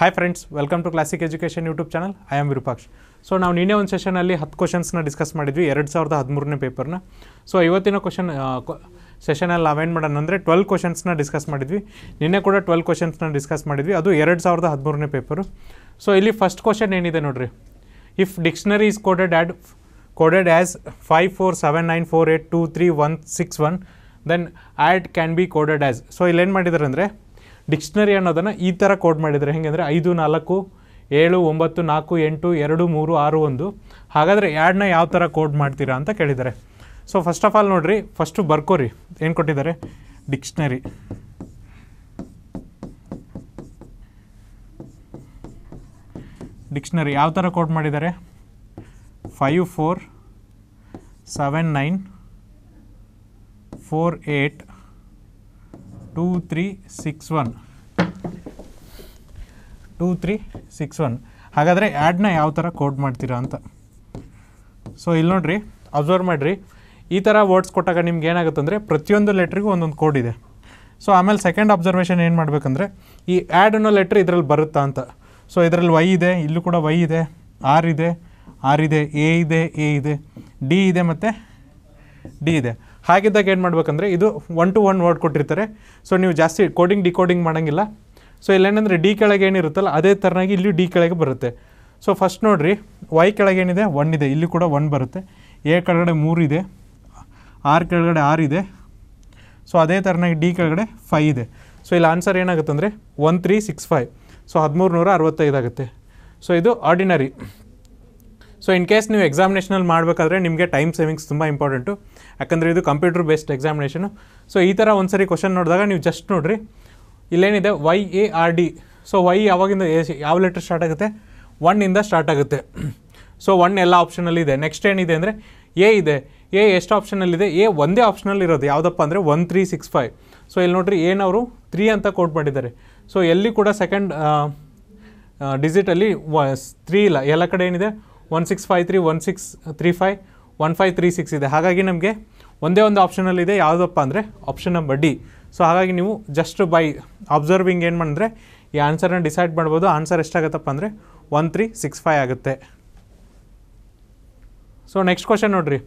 hi friends welcome to classic education YouTube channel I am Virupaksh so ನಾವು ನಿನ್ನೆ ಒಂದು ಸೆಷನಲ್ಲಿ ಹತ್ತು ಕ್ವಶನ್ಸ್ನ ಡಿಸ್ಕಸ್ ಮಾಡಿದ್ವಿ ಎರಡು ಸಾವಿರದ ಹದಿಮೂರನೇ ಪೇಪರ್ನ ಸೊ ಇವತ್ತಿನ ಕ್ವಶನ್ ಸೆಷನಲ್ಲಿ ನಾವೇನು ಮಾಡೋಣ ಅಂದರೆ ಟ್ವೆಲ್ ಕ್ವಶನ್ಸ್ನ ಡಿಸ್ಕಸ್ ಮಾಡಿದ್ವಿ ನಿನ್ನೆ ಕೂಡ ಟ್ವೆಲ್ ಕ್ವಶನ್ಸ್ನ ಡಿಸ್ಕಸ್ ಮಾಡಿದ್ವಿ ಅದು ಎರಡು ಸಾವಿರದ ಹದಿಮೂರನೇ ಪೇಪರು ಸೊ ಇಲ್ಲಿ ಫಸ್ಟ್ ಕ್ವಶನ್ ಏನಿದೆ ನೋಡಿರಿ if dictionary is coded add coded as five four seven nine four eight two three one six one then add can be coded as so ಇಲ್ಲೇನು ಮಾಡಿದ್ದಾರೆ ಡಿಕ್ಷ್ನರಿ ಅನ್ನೋದನ್ನು ಈ ಥರ ಕೋಡ್ ಮಾಡಿದ್ದಾರೆ ಹೇಗೆಂದರೆ ಐದು ನಾಲ್ಕು ಏಳು ಒಂಬತ್ತು ನಾಲ್ಕು ಎಂಟು ಎರಡು ಮೂರು ಆರು ಒಂದು ಹಾಗಾದರೆ ಎರಡನ್ನ ಯಾವ ಥರ ಕೋಡ್ ಮಾಡ್ತೀರಾ ಅಂತ ಕೇಳಿದ್ದಾರೆ ಸೊ ಫಸ್ಟ್ ಆಫ್ ಆಲ್ ನೋಡಿರಿ ಫಸ್ಟು ಬರ್ಕೋರಿ ಏನು ಕೊಟ್ಟಿದ್ದಾರೆ ಡಿಕ್ಷ್ನರಿ ಡಿಕ್ಷ್ನರಿ ಯಾವ ಥರ ಕೋಡ್ ಮಾಡಿದ್ದಾರೆ five four seven nine four eight two three six one two three six one ಹಾಗಾದರೆ ಆ್ಯಡ್ನ ಯಾವ ಥರ ಕೋಡ್ ಮಾಡ್ತೀರಾ ಅಂತ ಸೊ ಇಲ್ಲಿ ನೋಡಿರಿ ಅಬ್ಸರ್ವ್ ಮಾಡಿರಿ ಈ ಥರ ವರ್ಡ್ಸ್ ಕೊಟ್ಟಾಗ ನಿಮ್ಗೆ ಏನಾಗುತ್ತೆ ಅಂದರೆ ಪ್ರತಿಯೊಂದು ಲೆಟ್ರಿಗೂ ಒಂದೊಂದು ಕೋಡ್ ಇದೆ ಸೊ ಆಮೇಲೆ ಸೆಕೆಂಡ್ ಅಬ್ಸರ್ವೇಷನ್ ಏನು ಮಾಡಬೇಕಂದ್ರೆ ಈ ಆ್ಯಡ್ ಅನ್ನೋ ಲೆಟ್ರ್ ಇದರಲ್ಲಿ ಬರುತ್ತಾ ಅಂತ ಸೊ ಇದರಲ್ಲಿ ವೈ ಇದೆ ಇಲ್ಲೂ ಕೂಡ ವೈ ಇದೆ ಆರ್ ಇದೆ ಆರ್ ಇದೆ ಎ ಇದೆ ಎ ಇದೆ ಡಿ ಇದೆ ಮತ್ತು ಡಿ ಇದೆ ಹಾಗಿದ್ದಾಗ ಏನು ಮಾಡಬೇಕಂದ್ರೆ ಇದು ಒನ್ ಟು ಒನ್ ವರ್ಡ್ ಕೊಟ್ಟಿರ್ತಾರೆ ಸೊ ನೀವು ಜಾಸ್ತಿ ಕೋಡಿಂಗ್ ಡಿಕೋಡಿಂಗ್ ಮಾಡೋಂಗಿಲ್ಲ ಸೊ ಇಲ್ಲೇನಂದರೆ ಡಿ ಕೆಳಗೆ ಏನಿರುತ್ತಲ್ಲ ಅದೇ ಥರನಾಗಿ ಇಲ್ಲಿ ಡಿ ಕೆಳಗೆ ಬರುತ್ತೆ ಸೊ ಫಸ್ಟ್ ನೋಡಿರಿ ವೈ ಕೆಳಗೆ ಏನಿದೆ ಒನ್ ಇದೆ ಇಲ್ಲಿ ಕೂಡ ಒನ್ ಬರುತ್ತೆ ಎ ಕೆಳಗಡೆ ಮೂರು ಇದೆ ಆರ್ ಕೆಳಗಡೆ ಆರ್ ಇದೆ ಸೊ ಅದೇ ಥರನಾಗಿ ಡಿ ಕೆಳಗಡೆ ಫೈ ಇದೆ ಸೊ ಇಲ್ಲಿ ಆನ್ಸರ್ ಏನಾಗುತ್ತೆ ಅಂದರೆ one three six five so ಹದಿಮೂರು ನೂರ ಅರವತ್ತೈದಾಗುತ್ತೆ ಸೊ ಇದು ಆರ್ಡಿನರಿ ಸೊ ಇನ್ ಕೇಸ್ ನೀವು ಎಕ್ಸಾಮಿನೇಷನಲ್ಲಿ ಮಾಡಬೇಕಾದ್ರೆ ನಿಮಗೆ ಟೈಮ್ ಸೇವಿಂಗ್ಸ್ ತುಂಬ ಇಂಪಾರ್ಟೆಂಟು ಯಾಕಂದರೆ ಇದು ಕಂಪ್ಯೂಟರ್ ಬೇಸ್ಡ್ ಎಕ್ಸಾಮಿನೇಷನು ಸೊ ಈ ಥರ ಒಂದು ಸರಿ ಕ್ವಶನ್ ನೋಡಿದಾಗ ನೀವು ಜಸ್ಟ್ ನೋಡಿರಿ ಇಲ್ಲೇನಿದೆ Y A R D so Y ಯಾವಾಗಿಂದ ಯಾವ ಲೆಟ್ರ್ ಸ್ಟಾರ್ಟ್ ಆಗುತ್ತೆ ಒನ್ನಿಂದ ಸ್ಟಾರ್ಟ್ ಆಗುತ್ತೆ ಸೊ ಒನ್ ಎಲ್ಲ ಆಪ್ಷನಲ್ಲಿದೆ ನೆಕ್ಸ್ಟ್ ಏನಿದೆ ಅಂದರೆ ಎ ಇದೆ ಎ ಎಷ್ಟು ಆಪ್ಷನಲ್ಲಿದೆ ಎ ಒಂದೇ ಆಪ್ಷನಲ್ಲಿ ಇರೋದು ಯಾವುದಪ್ಪ ಅಂದರೆ one three six five so ಇಲ್ಲಿ ನೋಡ್ರಿ ಏನವರು ತ್ರೀ ಅಂತ ಕೋಟ್ ಮಾಡಿದ್ದಾರೆ ಸೊ ಎಲ್ಲಿ ಕೂಡ ಸೆಕೆಂಡ್ ಡಿಜಿಟಲ್ಲಿ ವ ತ್ರೀ ಇಲ್ಲ ಎಲ್ಲ ಕಡೆ ಏನಿದೆ one six five three one six three five one five three six ಇದೆ ಹಾಗಾಗಿ ನಮಗೆ ಒಂದೇ ಒಂದು ಆಪ್ಷನಲ್ಲಿದೆ ಯಾವುದಪ್ಪ ಅಂದರೆ ಆಪ್ಷನ್ ನಂಬರ್ ಡಿ ಸೊ ಹಾಗಾಗಿ ನೀವು ಜಸ್ಟ್ ಬೈ ಅಬ್ಸರ್ವಿಂಗ್ ಏನು ಮಾಡಿದ್ರೆ ಈ ಆನ್ಸರ್ನ ಡಿಸೈಡ್ ಮಾಡ್ಬೋದು ಆನ್ಸರ್ ಎಷ್ಟಾಗುತ್ತಪ್ಪ ಅಂದರೆ ಒನ್ ತ್ರೀ ಸಿಕ್ಸ್ ಫೈ ಆಗುತ್ತೆ ಸೊ ನೆಕ್ಸ್ಟ್ ಕ್ವಶನ್ ನೋಡಿರಿ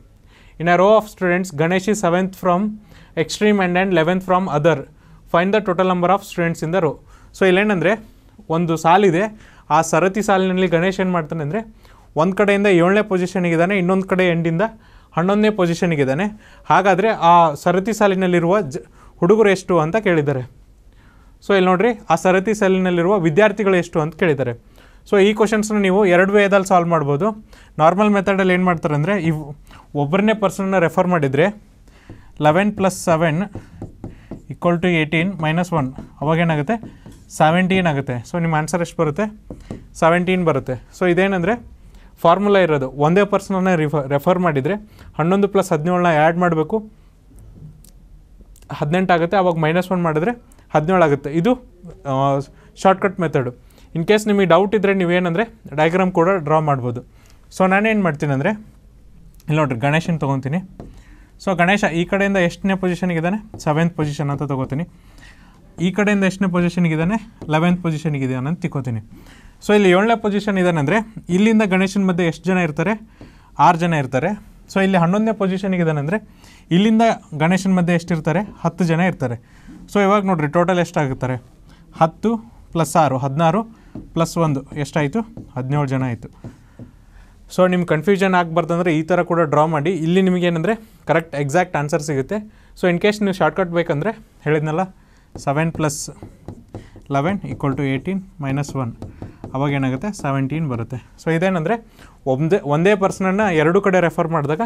in a row of students Ganeshi is seventh from extreme and and eleventh from other find the total number of students in the row so ಇಲ್ಲೇನಂದರೆ ಒಂದು ಸಾಲಿದೆ ಆ ಸರತಿ ಸಾಲಿನಲ್ಲಿ ಗಣೇಶ್ ಏನು ಮಾಡ್ತಾನೆ ಅಂದರೆ ಒಂದು ಕಡೆಯಿಂದ ಏಳನೇ ಪೊಸಿಷನಿಗಿದ್ದಾನೆ ಇನ್ನೊಂದು ಕಡೆ ಎಂಡಿಂದ ಹನ್ನೊಂದನೇ ಪೊಸಿಷನಿಗಿದ್ದಾನೆ ಹಾಗಾದರೆ ಆ ಸರತಿ ಸಾಲಿನಲ್ಲಿರುವ ಜ ಹುಡುಗರು ಎಷ್ಟು ಅಂತ ಕೇಳಿದ್ದಾರೆ ಸೊ ಇಲ್ಲಿ ನೋಡಿರಿ ಆ ಸರತಿ ಸಾಲಿನಲ್ಲಿರುವ ವಿದ್ಯಾರ್ಥಿಗಳು ಎಷ್ಟು ಅಂತ ಕೇಳಿದ್ದಾರೆ ಸೊ ಈ ಕ್ವಶನ್ಸ್ನ ನೀವು ಎರಡು ವೇದಲ್ಲಿ ಸಾಲ್ವ್ ಮಾಡ್ಬೋದು ನಾರ್ಮಲ್ ಮೆಥಡಲ್ಲಿ ಏನು ಮಾಡ್ತಾರೆ ಅಂದರೆ ಇವು ಒಬ್ಬರನ್ನೇ ಪರ್ಸನ್ನ ರೆಫರ್ ಮಾಡಿದರೆ eleven plus seven equal to eighteen minus one ಅವಾಗೇನಾಗುತ್ತೆ ಸೆವೆಂಟೀನ್ ಆಗುತ್ತೆ ಸೊ ನಿಮ್ಮ ಆನ್ಸರ್ ಎಷ್ಟು ಬರುತ್ತೆ ಸೆವೆಂಟೀನ್ ಬರುತ್ತೆ ಸೊ ಇದೇನೆಂದರೆ ಫಾರ್ಮುಲಾ ಇರೋದು ಒಂದೇ ಪರ್ಸನನ್ನ ರಿಫರ್ ರೆಫರ್ ಮಾಡಿದರೆ ಹನ್ನೊಂದು ಪ್ಲಸ್ ಹದಿನೇಳನ್ನ ಆ್ಯಡ್ ಮಾಡಬೇಕು ಹದಿನೆಂಟಾಗುತ್ತೆ ಆಗುತ್ತೆ ಮೈನಸ್ ಒನ್ ಮಾಡಿದ್ರೆ ಹದಿನೇಳು ಆಗುತ್ತೆ ಇದು ಶಾರ್ಟ್ಕಟ್ ಮೆಥಡು ಇನ್ ಕೇಸ್ ನಿಮಗೆ ಡೌಟ್ ಇದ್ದರೆ ನೀವೇನಂದರೆ ಡಯಾಗ್ರಾಮ್ ಕೂಡ ಡ್ರಾ ಮಾಡ್ಬೋದು ಸೊ ನಾನೇನು ಮಾಡ್ತೀನಿ ಅಂದರೆ ಇಲ್ಲಿ ನೋಡ್ರಿ ಗಣೇಶನ ತೊಗೊತೀನಿ ಸೊ ಗಣೇಶ ಈ ಕಡೆಯಿಂದ ಎಷ್ಟನೇ ಪೊಸಿಷನ್ಗಿದ್ದಾನೆ ಸೆವೆಂತ್ ಪೊಸಿಷನ್ ಅಂತ ತೊಗೋತೀನಿ ಈ ಕಡೆಯಿಂದ ಎಷ್ಟನೇ ಪೊಸಿಷನ್ಗಿದ್ದಾನೆ ಲೆವೆಂತ್ ಪೊಸಿಷನ್ಗಿದ್ದಾನೆ ಅಂತ ತಿಕ್ಕೋತೀನಿ ಸೊ ಇಲ್ಲಿ ಏಳನೇ ಪೊಸಿಷನ್ ಇದ್ದಾನಂದರೆ ಇಲ್ಲಿಂದ ಗಣೇಶನ ಮಧ್ಯೆ ಎಷ್ಟು ಜನ ಇರ್ತಾರೆ ಆರು ಜನ ಇರ್ತಾರೆ ಸೊ ಇಲ್ಲಿ ಹನ್ನೊಂದನೇ ಪೊಸಿಷನ್ಗೆ ಇದೇನೆಂದರೆ ಇಲ್ಲಿಂದ ಗಣೇಶನ ಮಧ್ಯೆ ಎಷ್ಟಿರ್ತಾರೆ ಹತ್ತು ಜನ ಇರ್ತಾರೆ ಸೊ ಇವಾಗ ನೋಡಿರಿ ಟೋಟಲ್ ಎಷ್ಟಾಗುತ್ತಾರೆ ಹತ್ತು ಪ್ಲಸ್ ಆರು ಹದಿನಾರು ಪ್ಲಸ್ ಒಂದು ಎಷ್ಟಾಯಿತು ಹದಿನೇಳು ಜನ ಆಯಿತು ಸೊ ನಿಮ್ಮ ಕನ್ಫ್ಯೂಷನ್ ಆಗಬಾರ್ದಂದ್ರೆ ಈ ಥರ ಕೂಡ ಡ್ರಾ ಮಾಡಿ ಇಲ್ಲಿ ನಿಮಗೇನೆಂದರೆ ಕರೆಕ್ಟ್ ಎಕ್ಸಾಕ್ಟ್ ಆನ್ಸರ್ ಸಿಗುತ್ತೆ ಸೊ ಇನ್ ಕೇಸ್ ನೀವು ಶಾರ್ಟ್ಕಟ್ ಬೇಕಂದರೆ ಹೇಳಿದ್ನಲ್ಲ seven plus eleven equal to eighteen minus one ಅವಾಗ ಏನಾಗುತ್ತೆ ಸೆವೆಂಟೀನ್ ಬರುತ್ತೆ ಸೊ ಇದೇನೆಂದರೆ ಒಂದೇ ಒಂದೇ ಪರ್ಸನನ್ನು ಎರಡು ಕಡೆ ರೆಫರ್ ಮಾಡಿದಾಗ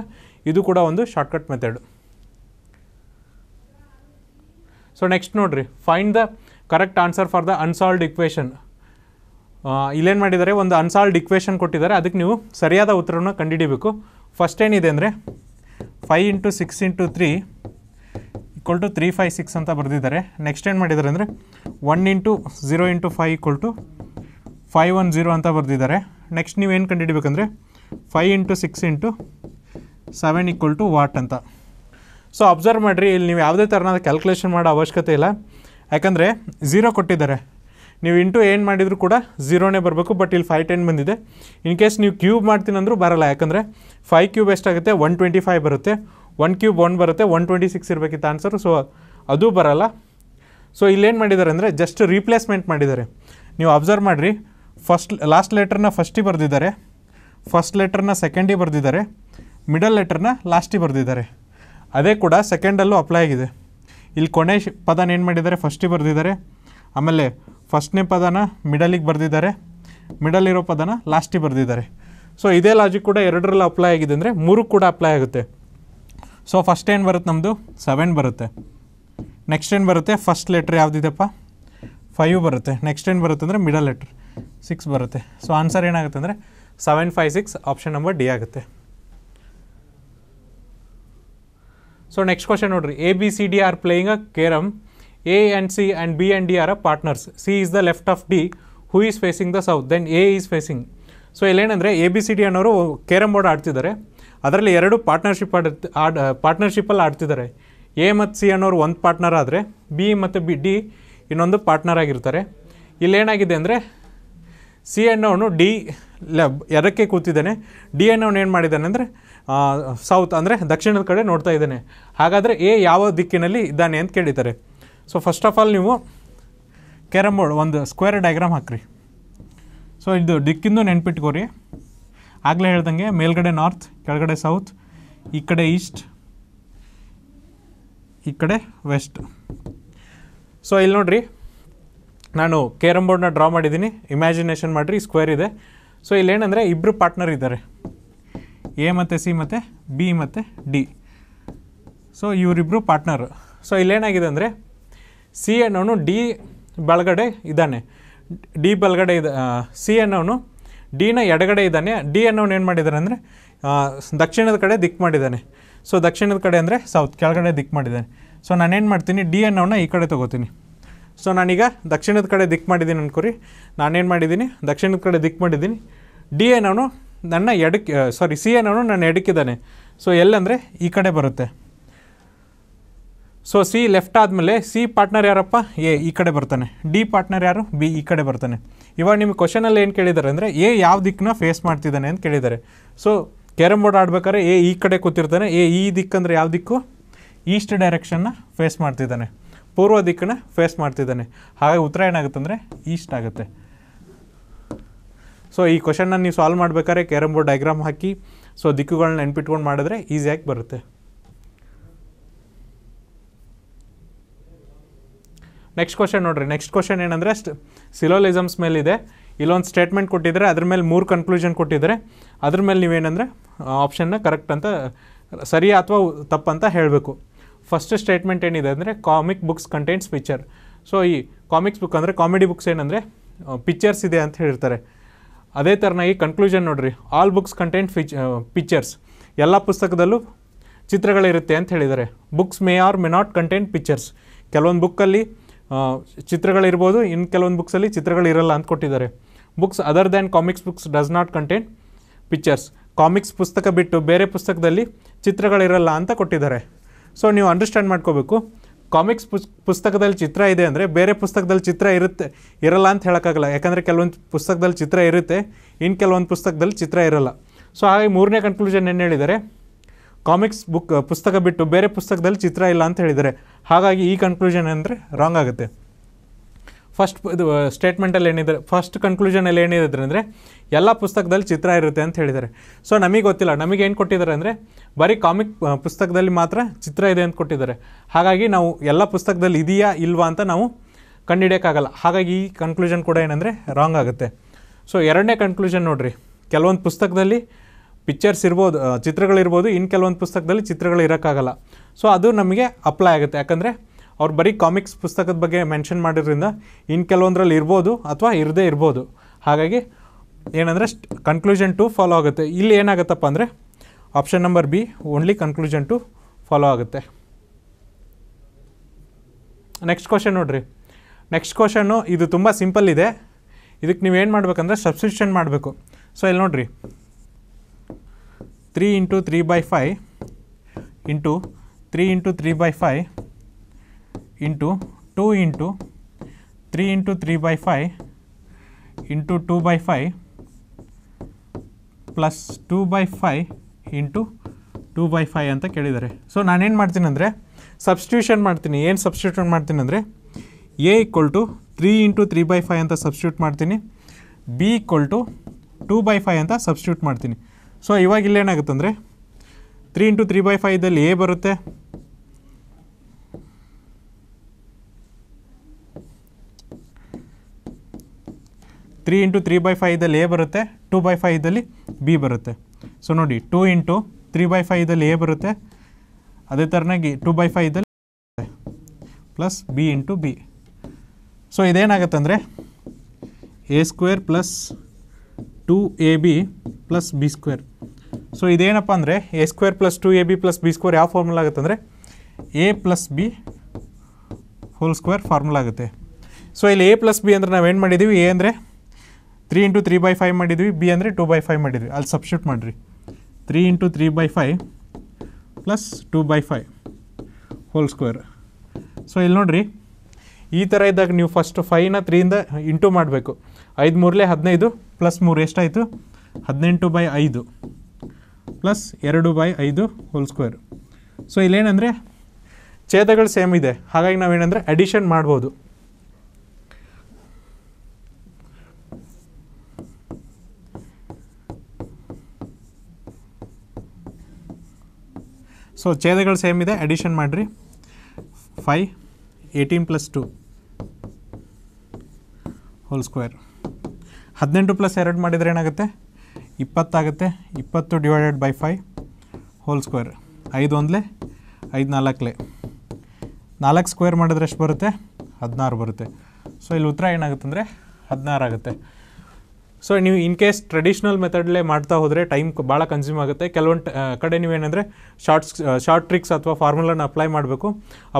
ಇದು ಕೂಡ ಒಂದು ಶಾರ್ಟ್ಕಟ್ ಮೆಥಡ್ ಸೊ ನೆಕ್ಸ್ಟ್ ನೋಡಿರಿ find the correct answer for the unsolved equation ಇಲ್ಲೇನು ಮಾಡಿದ್ದಾರೆ ಒಂದು ಅನ್ಸಾಲ್ಡ್ ಇಕ್ವೇಷನ್ ಕೊಟ್ಟಿದ್ದಾರೆ ಅದಕ್ಕೆ ನೀವು ಸರಿಯಾದ ಉತ್ತರವನ್ನು ಕಂಡುಹಿಡಿಬೇಕು ಫಸ್ಟ್ ಏನಿದೆ ಅಂದರೆ five into six into three equal to three five six ಅಂತ ಬರೆದಿದ್ದಾರೆ ನೆಕ್ಸ್ಟ್ ಏನು ಮಾಡಿದ್ದಾರೆ ಅಂದರೆ one into zero into five equal to five one zero ಅಂತ ಬರೆದಿದ್ದಾರೆ ನೆಕ್ಸ್ಟ್ ನೀವು ಏನು ಕಂಡುಹಿಡಬೇಕಂದ್ರೆ five into six into seven equal to what ಅಂತ ಸೊ ಅಬ್ಸರ್ವ್ ಮಾಡಿರಿ ಇಲ್ಲಿ ನೀವು ಯಾವುದೇ ಥರನಾದ ಕ್ಯಾಲ್ಕುಲೇಷನ್ ಮಾಡೋ ಅವಶ್ಯಕತೆ ಇಲ್ಲ ಯಾಕಂದರೆ ಝೀರೋ ಕೊಟ್ಟಿದ್ದಾರೆ ನೀವು ಇಂಟು ಏನು ಮಾಡಿದರೂ ಕೂಡ ಝೀರೋನೇ ಬರಬೇಕು ಬಟ್ ಇಲ್ಲಿ ಫೈವ್ ಟೆನ್ ಬಂದಿದೆ ಇನ್ ಕೇಸ್ ನೀವು ಕ್ಯೂಬ್ ಅಂದರೂ ಬರಲ್ಲ ಯಾಕಂದರೆ ಫೈವ್ ಕ್ಯೂಬ್ ಎಷ್ಟಾಗುತ್ತೆ ಒನ್ ಟ್ವೆಂಟಿ ಫೈವ್ ಬರುತ್ತೆ ಒನ್ ಕ್ಯೂಬ್ ಒನ್ ಬರುತ್ತೆ ಒನ್ ಟ್ವೆಂಟಿ ಸಿಕ್ಸ್ ಇರಬೇಕಿತ್ತು ಆನ್ಸರ್ ಸೊ ಅದು ಬರಲ್ಲ ಸೊ ಇಲ್ಲೇನು ಮಾಡಿದ್ದಾರೆ ಅಂದರೆ ಜಸ್ಟ್ ರೀಪ್ಲೇಸ್ಮೆಂಟ್ ಮಾಡಿದ್ದಾರೆ ನೀವು ಅಬ್ಸರ್ವ್ ಮಾಡಿರಿ ಫಸ್ಟ್ ಲಾಸ್ಟ್ ಲೆಟ್ರನ್ನ ಫಸ್ಟಿಗೆ ಬರೆದಿದ್ದಾರೆ ಫಸ್ಟ್ ಲೆಟ್ರನ್ನ ಸೆಕೆಂಡಿಗೆ ಬರೆದಿದ್ದಾರೆ ಮಿಡಲ್ ಲೆಟ್ರನ್ನ ಲಾಸ್ಟಿಗೆ ಬರೆದಿದ್ದಾರೆ ಅದೇ ಕೂಡ ಸೆಕೆಂಡಲ್ಲೂ ಅಪ್ಲೈ ಆಗಿದೆ ಇಲ್ಲಿ ಕೊನೆ ಪದನ ಏನು ಮಾಡಿದ್ದಾರೆ ಫಸ್ಟಿಗೆ ಬರೆದಿದ್ದಾರೆ ಆಮೇಲೆ ಫಸ್ಟ್ನೇ ಪದನ ಮಿಡಲಿಗೆ ಬರೆದಿದ್ದಾರೆ ಮಿಡಲ್ ಇರೋ ಪದನ ಲಾಸ್ಟಿಗೆ ಬರೆದಿದ್ದಾರೆ ಸೊ ಇದೇ ಲಾಜಿಕ್ ಕೂಡ ಎರಡರಲ್ಲಿ ಅಪ್ಲೈ ಆಗಿದೆ ಅಂದರೆ ಮೂರು ಕೂಡ ಅಪ್ಲೈ ಆಗುತ್ತೆ ಸೊ ಫಸ್ಟ್ ಏನು ಬರುತ್ತೆ ನಮ್ಮದು ಸೆವೆನ್ ಬರುತ್ತೆ ನೆಕ್ಸ್ಟ್ ಏನು ಬರುತ್ತೆ ಫಸ್ಟ್ ಲೆಟ್ರ್ ಯಾವುದಿದೆಪ್ಪ ಫೈವ್ ಬರುತ್ತೆ ನೆಕ್ಸ್ಟ್ ಏನು ಬರುತ್ತೆ ಅಂದರೆ ಮಿಡಲ್ ಲೆಟ್ರ್ ಸಿಕ್ಸ್ ಬರುತ್ತೆ ಸೊ ಆನ್ಸರ್ ಏನಾಗುತ್ತೆ ಅಂದರೆ seven five six option number D ಆಗುತ್ತೆ ಸೊ ನೆಕ್ಸ್ಟ್ ಕ್ವಶನ್ ನೋಡ್ರಿ A B C D are playing a carrom A and C and B and D are a partners C is the left of D who is facing the south then A is facing so ಇಲ್ಲೇನಂದರೆ A B C D ಅನ್ನೋರು carrom board ಆಡ್ತಿದ್ದಾರೆ ಅದರಲ್ಲಿ ಎರಡು partnership ಆಡುತ್ತೆ add ಪಾರ್ಟ್ನರ್ಶಿಪ್ಪಲ್ಲಿ ಆಡ್ತಿದ್ದಾರೆ A ಮತ್ತು C ಅನ್ನೋರು ಒಂದು partner ಆದರೆ ಬಿ ಮತ್ತು ಬಿ ಡಿ ಇನ್ನೊಂದು ಪಾರ್ಟ್ನರ್ ಆಗಿರ್ತಾರೆ ಇಲ್ಲೇನಾಗಿದೆ ಅಂದರೆ ಸಿ ಎನ್ ಅವನು ಡಿ ಎರಡಕ್ಕೆ ಕೂತಿದ್ದಾನೆ ಡಿ ಎನ್ ಅವನು ಏನು ಮಾಡಿದ್ದಾನೆ ಅಂದರೆ ಸೌತ್ ಅಂದರೆ ದಕ್ಷಿಣದ ಕಡೆ ನೋಡ್ತಾ ಇದ್ದಾನೆ ಹಾಗಾದರೆ ಎ ಯಾವ ದಿಕ್ಕಿನಲ್ಲಿ ಇದ್ದಾನೆ ಅಂತ ಕೇಳಿದ್ದಾರೆ ಸೊ ಫಸ್ಟ್ ಆಫ್ ಆಲ್ ನೀವು ಕ್ಯಾರಮ್ ಬೋರ್ಡ್ ಒಂದು ಸ್ಕ್ವೇರ್ ಡಯಾಗ್ರಾಮ್ ಹಾಕ್ರಿ ಸೊ ಇದು ದಿಕ್ಕಿಂದು ನೆನ್ಪಿಟ್ಕೋರಿ ಆಗಲೇ ಹೇಳ್ದಂಗೆ ಮೇಲ್ಗಡೆ ನಾರ್ತ್ ಕೆಳಗಡೆ ಸೌತ್ ಈ ಕಡೆ ಈಸ್ಟ್ ಈ ಕಡೆ ವೆಸ್ಟ್ ಸೊ ಇಲ್ಲಿ ನೋಡಿರಿ ನಾನು ಕೇರಮ್ ಬೋರ್ಡ್ನ ಡ್ರಾ ಮಾಡಿದ್ದೀನಿ ಇಮ್ಯಾಜಿನೇಷನ್ ಮಾಡಿರಿ ಸ್ಕ್ವೇರ್ ಇದೆ ಸೊ ಇಲ್ಲೇನೆಂದರೆ ಇಬ್ಬರು ಪಾರ್ಟ್ನರ್ ಇದ್ದಾರೆ ಎ ಮತ್ತು ಸಿ ಮತ್ತು ಬಿ ಮತ್ತು ಡಿ ಸೊ ಇವರಿಬ್ಬರು ಪಾರ್ಟ್ನರು ಸೊ ಇಲ್ಲೇನಾಗಿದೆ ಅಂದರೆ ಸಿ ಅನ್ನೋನು ಡಿ ಬಳಗಡೆ ಇದ್ದಾನೆ ಡಿ ಬಲಗಡೆ ಇದೆ ಸಿ ಅನ್ನೋನು ಡಿನ ಎಡಗಡೆ ಇದ್ದಾನೆ ಡಿ ಅನ್ನೋನು ಏನು ಮಾಡಿದ್ದಾರೆ ಅಂದರೆ ದಕ್ಷಿಣದ ಕಡೆ ದಿಕ್ಕು ಮಾಡಿದ್ದಾನೆ ಸೊ ದಕ್ಷಿಣದ ಕಡೆ ಅಂದರೆ ಸೌತ್ ಕೆಳಗಡೆ ದಿಕ್ಕು ಮಾಡಿದ್ದಾನೆ ಸೊ ನಾನೇನು ಮಾಡ್ತೀನಿ ಡಿ ಅನ್ನೋನ ಈ ಕಡೆ ತೊಗೋತೀನಿ ಸೊ ನಾನೀಗ ದಕ್ಷಿಣದ ಕಡೆ ದಿಕ್ ಮಾಡಿದ್ದೀನಿ ಅನ್ಕೋರಿ ನಾನೇನು ಮಾಡಿದ್ದೀನಿ ದಕ್ಷಿಣದ ಕಡೆ ದಿಕ್ ಮಾಡಿದ್ದೀನಿ ಡಿ ಎ ನಾನು ನನ್ನ ಎಡಕ್ಕೆ ಸಾರಿ ಸಿ ಎ ನಾನು ನನ್ನ ಎಡಕ್ಕಿದ್ದಾನೆ ಸೊ ಎಲ್ಲಂದರೆ ಈ ಕಡೆ ಬರುತ್ತೆ ಸೊ ಸಿ ಲೆಫ್ಟ್ ಆದಮೇಲೆ ಸಿ ಪಾರ್ಟ್ನರ್ ಯಾರಪ್ಪ ಎ ಈ ಕಡೆ ಬರ್ತಾನೆ ಡಿ ಪಾರ್ಟ್ನರ್ ಯಾರು ಬಿ ಈ ಕಡೆ ಬರ್ತಾನೆ ಇವಾಗ ನಿಮ್ಮ ಕ್ವಶನಲ್ಲಿ ಏನು ಕೇಳಿದ್ದಾರೆ ಅಂದರೆ ಎ ಯಾವ ದಿಕ್ಕನ್ನ ಫೇಸ್ ಮಾಡ್ತಿದ್ದಾನೆ ಅಂತ ಕೇಳಿದ್ದಾರೆ ಸೊ ಕ್ಯಾರಮ್ ಬೋರ್ಡ್ ಆಡ್ಬೇಕಾದ್ರೆ ಎ ಈ ಕಡೆ ಕೂತಿರ್ತಾನೆ ಎ ಈ ದಿಕ್ಕಂದರೆ ಯಾವ ದಿಕ್ಕು ಈಸ್ಟ್ ಡೈರೆಕ್ಷನ್ನ ಫೇಸ್ ಮಾಡ್ತಿದ್ದಾನೆ ಪೂರ್ವ ದಿಕ್ಕನ್ನ ಫೇಸ್ ಮಾಡ್ತಿದ್ದಾನೆ ಹಾಗಾಗಿ ಉತ್ತರ ಏನಾಗುತ್ತೆ ಅಂದರೆ ಈಸ್ಟ್ ಆಗುತ್ತೆ ಸೊ ಈ ಕ್ವಶನ್ನ ನೀವು ಸಾಲ್ವ್ ಮಾಡ್ಬೇಕಾದ್ರೆ ಕ್ಯಾರಮ್ ಬೋರ್ಡ್ ಡೈಗ್ರಾಮ್ ಹಾಕಿ ಸೊ ದಿಕ್ಕುಗಳನ್ನ ನೆನ್ಪಿಟ್ಕೊಂಡು ಮಾಡಿದ್ರೆ ಈಸಿಯಾಗಿ ಬರುತ್ತೆ ನೆಕ್ಸ್ಟ್ ಕ್ವಶನ್ ನೋಡಿರಿ ನೆಕ್ಸ್ಟ್ ಕ್ವಶನ್ ಏನಂದರೆ ಸ್ಟ್ ಸಿಲೋಲಿಸಮ್ಸ್ ಮೇಲಿದೆ ಇಲ್ಲೊಂದು ಸ್ಟೇಟ್ಮೆಂಟ್ ಕೊಟ್ಟಿದ್ದಾರೆ ಅದ್ರ ಮೇಲೆ ಮೂರು ಕನ್ಕ್ಲೂಷನ್ ಕೊಟ್ಟಿದ್ದಾರೆ ಅದ್ರ ಮೇಲೆ ನೀವೇನಂದರೆ ಆಪ್ಷನ್ನ ಕರೆಕ್ಟ್ ಅಂತ ಸರಿ ಅಥವಾ ತಪ್ಪಂತ ಹೇಳಬೇಕು ಫಸ್ಟ್ ಸ್ಟೇಟ್ಮೆಂಟ್ ಏನಿದೆ ಅಂದರೆ comic books contains picture so ಈ ಕಾಮಿಕ್ಸ್ ಬುಕ್ ಅಂದರೆ ಕಾಮಿಡಿ ಬುಕ್ಸ್ ಏನಂದರೆ ಪಿಕ್ಚರ್ಸ್ ಇದೆ ಅಂತ ಹೇಳಿರ್ತಾರೆ ಅದೇ ಥರನ ಈ ಕನ್ಕ್ಲೂಷನ್ ನೋಡಿರಿ ಆಲ್ ಬುಕ್ಸ್ ಕಂಟೆಂಟ್ ಫಿಚ್ ಪಿಕ್ಚರ್ಸ್ ಎಲ್ಲ ಪುಸ್ತಕದಲ್ಲೂ ಚಿತ್ರಗಳಿರುತ್ತೆ ಅಂತ ಹೇಳಿದ್ದಾರೆ books may or may not contain pictures ಕೆಲವೊಂದು ಬುಕ್ಕಲ್ಲಿ ಚಿತ್ರಗಳಿರ್ಬೋದು ಇನ್ನು ಕೆಲವೊಂದು ಬುಕ್ಸಲ್ಲಿ ಚಿತ್ರಗಳಿರಲ್ಲ ಅಂತ ಕೊಟ್ಟಿದ್ದಾರೆ books other than comics books does not contain pictures comics ಪುಸ್ತಕ ಬಿಟ್ಟು ಬೇರೆ ಪುಸ್ತಕದಲ್ಲಿ ಚಿತ್ರಗಳಿರಲ್ಲ ಅಂತ ಕೊಟ್ಟಿದ್ದಾರೆ ಸೊ ನೀವು ಅಂಡರ್ಸ್ಟ್ಯಾಂಡ್ ಮಾಡ್ಕೋಬೇಕು ಕಾಮಿಕ್ಸ್ ಪುಸ್ ಪುಸ್ತಕದಲ್ಲಿ ಚಿತ್ರ ಇದೆ ಅಂದರೆ ಬೇರೆ ಪುಸ್ತಕದಲ್ಲಿ ಚಿತ್ರ ಇರುತ್ತೆ ಇರಲ್ಲ ಅಂತ ಹೇಳೋಕ್ಕಾಗಲ್ಲ ಯಾಕಂದರೆ ಕೆಲವೊಂದು ಪುಸ್ತಕದಲ್ಲಿ ಚಿತ್ರ ಇರುತ್ತೆ ಇನ್ನು ಕೆಲವೊಂದು ಪುಸ್ತಕದಲ್ಲಿ ಚಿತ್ರ ಇರಲ್ಲ ಸೊ ಹಾಗಾಗಿ ಮೂರನೇ ಕನ್ಕ್ಲೂಷನ್ ಏನು ಹೇಳಿದರೆ ಕಾಮಿಕ್ಸ್ ಬುಕ್ ಪುಸ್ತಕ ಬಿಟ್ಟು ಬೇರೆ ಪುಸ್ತಕದಲ್ಲಿ ಚಿತ್ರ ಇಲ್ಲ ಅಂತ ಹೇಳಿದರೆ ಹಾಗಾಗಿ ಈ ಕನ್ಕ್ಲೂಷನ್ ಅಂದರೆ ರಾಂಗ್ ಆಗುತ್ತೆ ಫಸ್ಟ್ ಇದು ಸ್ಟೇಟ್ಮೆಂಟಲ್ಲಿ ಏನಿದೆ ಫಸ್ಟ್ ಕನ್ಕ್ಲೂಷನಲ್ಲಿ ಏನಿದೆ ಅಂದರೆ ಎಲ್ಲ ಪುಸ್ತಕದಲ್ಲಿ ಚಿತ್ರ ಇರುತ್ತೆ ಅಂತ ಹೇಳಿದ್ದಾರೆ ಸೊ ನಮಗೆ ಗೊತ್ತಿಲ್ಲ ನಮಗೆ ಏನು ಕೊಟ್ಟಿದ್ದಾರೆ ಅಂದರೆ ಬರೀ ಕಾಮಿಕ್ ಪುಸ್ತಕದಲ್ಲಿ ಮಾತ್ರ ಚಿತ್ರ ಇದೆ ಅಂತ ಕೊಟ್ಟಿದ್ದಾರೆ ಹಾಗಾಗಿ ನಾವು ಎಲ್ಲ ಪುಸ್ತಕದಲ್ಲಿ ಇದೆಯಾ ಇಲ್ವಾ ಅಂತ ನಾವು ಕಂಡುಹಿಡಿಯೋಕ್ಕಾಗಲ್ಲ ಹಾಗಾಗಿ ಈ ಕನ್ಕ್ಲೂಷನ್ ಕೂಡ ಏನಂದರೆ ರಾಂಗ್ ಆಗುತ್ತೆ ಸೊ ಎರಡನೇ ಕನ್ಕ್ಲೂಷನ್ ನೋಡಿರಿ ಕೆಲವೊಂದು ಪುಸ್ತಕದಲ್ಲಿ ಪಿಕ್ಚರ್ಸ್ ಇರ್ಬೋದು ಚಿತ್ರಗಳಿರ್ಬೋದು ಇನ್ನು ಕೆಲವೊಂದು ಪುಸ್ತಕದಲ್ಲಿ ಚಿತ್ರಗಳು ಇರೋಕ್ಕಾಗಲ್ಲ ಸೊ ಅದು ನಮಗೆ ಅಪ್ಲೈ ಆಗುತ್ತೆ ಯಾಕಂದರೆ ಅವ್ರು ಬರೀ ಕಾಮಿಕ್ಸ್ ಪುಸ್ತಕದ ಬಗ್ಗೆ ಮೆನ್ಷನ್ ಮಾಡಿದ್ರಿಂದ ಇನ್ನು ಕೆಲವೊಂದರಲ್ಲಿ ಇರ್ಬೋದು ಅಥವಾ ಇರದೇ ಇರ್ಬೋದು ಹಾಗಾಗಿ ಏನಂದರೆ ಕನ್ಕ್ಲೂಷನ್ ಟು ಫಾಲೋ ಆಗುತ್ತೆ ಇಲ್ಲಿ ಏನಾಗುತ್ತಪ್ಪ ಅಂದರೆ option number B only conclusion two follow ಆಗುತ್ತೆ ನೆಕ್ಸ್ಟ್ ಕ್ವಶನ್ ನೋಡಿರಿ ನೆಕ್ಸ್ಟ್ ಕ್ವಶನ್ನು ಇದು ತುಂಬ ಸಿಂಪಲ್ ಇದೆ ಇದಕ್ಕೆ ನೀವು ಏನು ಮಾಡಬೇಕಂದ್ರೆ ಸಬ್ಸ್ಕ್ರಿಪ್ಷನ್ ಮಾಡಬೇಕು ಸೊ ಇಲ್ಲಿ ನೋಡಿರಿ three into three by five into three into three by five into two into three into three by five into two by five plus two by five into two by five ಅಂತ ಕೇಳಿದ್ದಾರೆ so ನಾನೇನು ಮಾಡ್ತೀನಿ ಅಂದರೆ substitution ಮಾಡ್ತೀನಿ ಏನು substitution ಮಾಡ್ತೀನಿ ಅಂದರೆ A equal to three into three by five ಅಂತ ಸಬ್ಸ್ಟ್ಯೂಟ್ ಮಾಡ್ತೀನಿ B equal to two by five ಅಂತ ಸಬ್ಸ್ಟ್ಯೂಟ್ ಮಾಡ್ತೀನಿ ಸೊ ಇವಾಗ ಇಲ್ಲೇನಾಗುತ್ತೆ ಅಂದರೆ ತ್ರೀ ಇಂಟು ತ್ರೀ ಬೈ ಫೈದಲ್ಲಿ ಎ ಬರುತ್ತೆ three into three by five ಇದ್ದಲ್ಲಿ ಎ ಬರುತ್ತೆ ಟೂ ಬೈ ಫೈ ಇದ್ದಲ್ಲಿ ಬಿ ಬರುತ್ತೆ ಸೊ ನೋಡಿ two into three by five ಇದ್ದಲ್ಲಿ ಎ ಬರುತ್ತೆ ಅದೇ ಥರನಾಗಿ ಟು ಬೈ ಫೈ ಇದ್ದಲ್ಲಿ plus B into B so ಇದೇನಾಗತ್ತಂದರೆ A square plus two A B plus B square so ಇದೇನಪ್ಪ ಅಂದರೆ A square plus two A B plus B square ಯಾವ formula ಆಗುತ್ತೆ A plus B whole square formula ಆಗುತ್ತೆ so ಇಲ್ಲಿ A plus B ಅಂದರೆ ನಾವು ಏನು ಮಾಡಿದ್ದೀವಿ ಎ ಅಂದರೆ three into three by five ಮಾಡಿದ್ವಿ ಬಿ ಅಂದರೆ ಟು ಬೈ ಫೈವ್ ಮಾಡಿದ್ವಿ ಅಲ್ಲಿ ಸಬ್ಸ್ಟ್ಯೂಟ್ ಮಾಡಿರಿ three into three by five plus two by five whole square so ಇಲ್ಲಿ ನೋಡಿರಿ ಈ ಥರ ಇದ್ದಾಗ ನೀವು ಫಸ್ಟ್ ಫೈವ್ನ ತ್ರೀಯಿಂದ ಇಂಟು ಮಾಡಬೇಕು ಐದು ಮೂರಲೇ ಹದಿನೈದು ಪ್ಲಸ್ ಮೂರು ಎಷ್ಟಾಯಿತು ಹದಿನೆಂಟು ಬೈ ಐದು ಪ್ಲಸ್ ಎರಡು ಬೈ ಐದು ಹೋಲ್ ಸ್ಕ್ವೇರ್ ಸೊ ಇಲ್ಲೇನಂದರೆ ಛೇದಗಳು ಸೇಮ್ ಇದೆ ಹಾಗಾಗಿ ನಾವೇನಂದರೆ ಅಡಿಷನ್ ಮಾಡ್ಬೋದು ಸೊ ಛೇದಗಳು ಸೇಮ್ ಇದೆ ಅಡಿಷನ್ ಮಾಡಿರಿ five eighteen plus two whole square ಹದಿನೆಂಟು ಪ್ಲಸ್ ಎರಡು ಮಾಡಿದರೆ ಏನಾಗುತ್ತೆ ಇಪ್ಪತ್ತಾಗುತ್ತೆ ಇಪ್ಪತ್ತು divided by five whole square ಐದು ಒಂದಲೇ ಐದು ನಾಲ್ಕಲೇ ನಾಲ್ಕು ಸ್ಕ್ವೇರ್ ಮಾಡಿದ್ರೆ ಎಷ್ಟು ಬರುತ್ತೆ ಹದಿನಾರು ಬರುತ್ತೆ ಸೊ ಇಲ್ಲಿ ಉತ್ತರ ಏನಾಗುತ್ತೆ ಅಂದರೆ ಹದಿನಾರು ಆಗುತ್ತೆ ಸೊ ನೀವು ಇನ್ ಕೇಸ್ ಟ್ರೆಡಿಷ್ನಲ್ ಮೆಥಡ್ಲೇ ಮಾಡ್ತಾ ಹೋದರೆ ಟೈಮ್ ಭಾಳ ಕನ್ಸ್ಯೂಮ್ ಆಗುತ್ತೆ ಕೆಲವೊಂದು ಕಡೆ ನೀವೇನೆಂದರೆ ಶಾರ್ಟ್ಸ್ ಶಾರ್ಟ್ ಟ್ರಿಕ್ಸ್ ಅಥವಾ ಫಾರ್ಮುಲಾನ ಅಪ್ಲೈ ಮಾಡಬೇಕು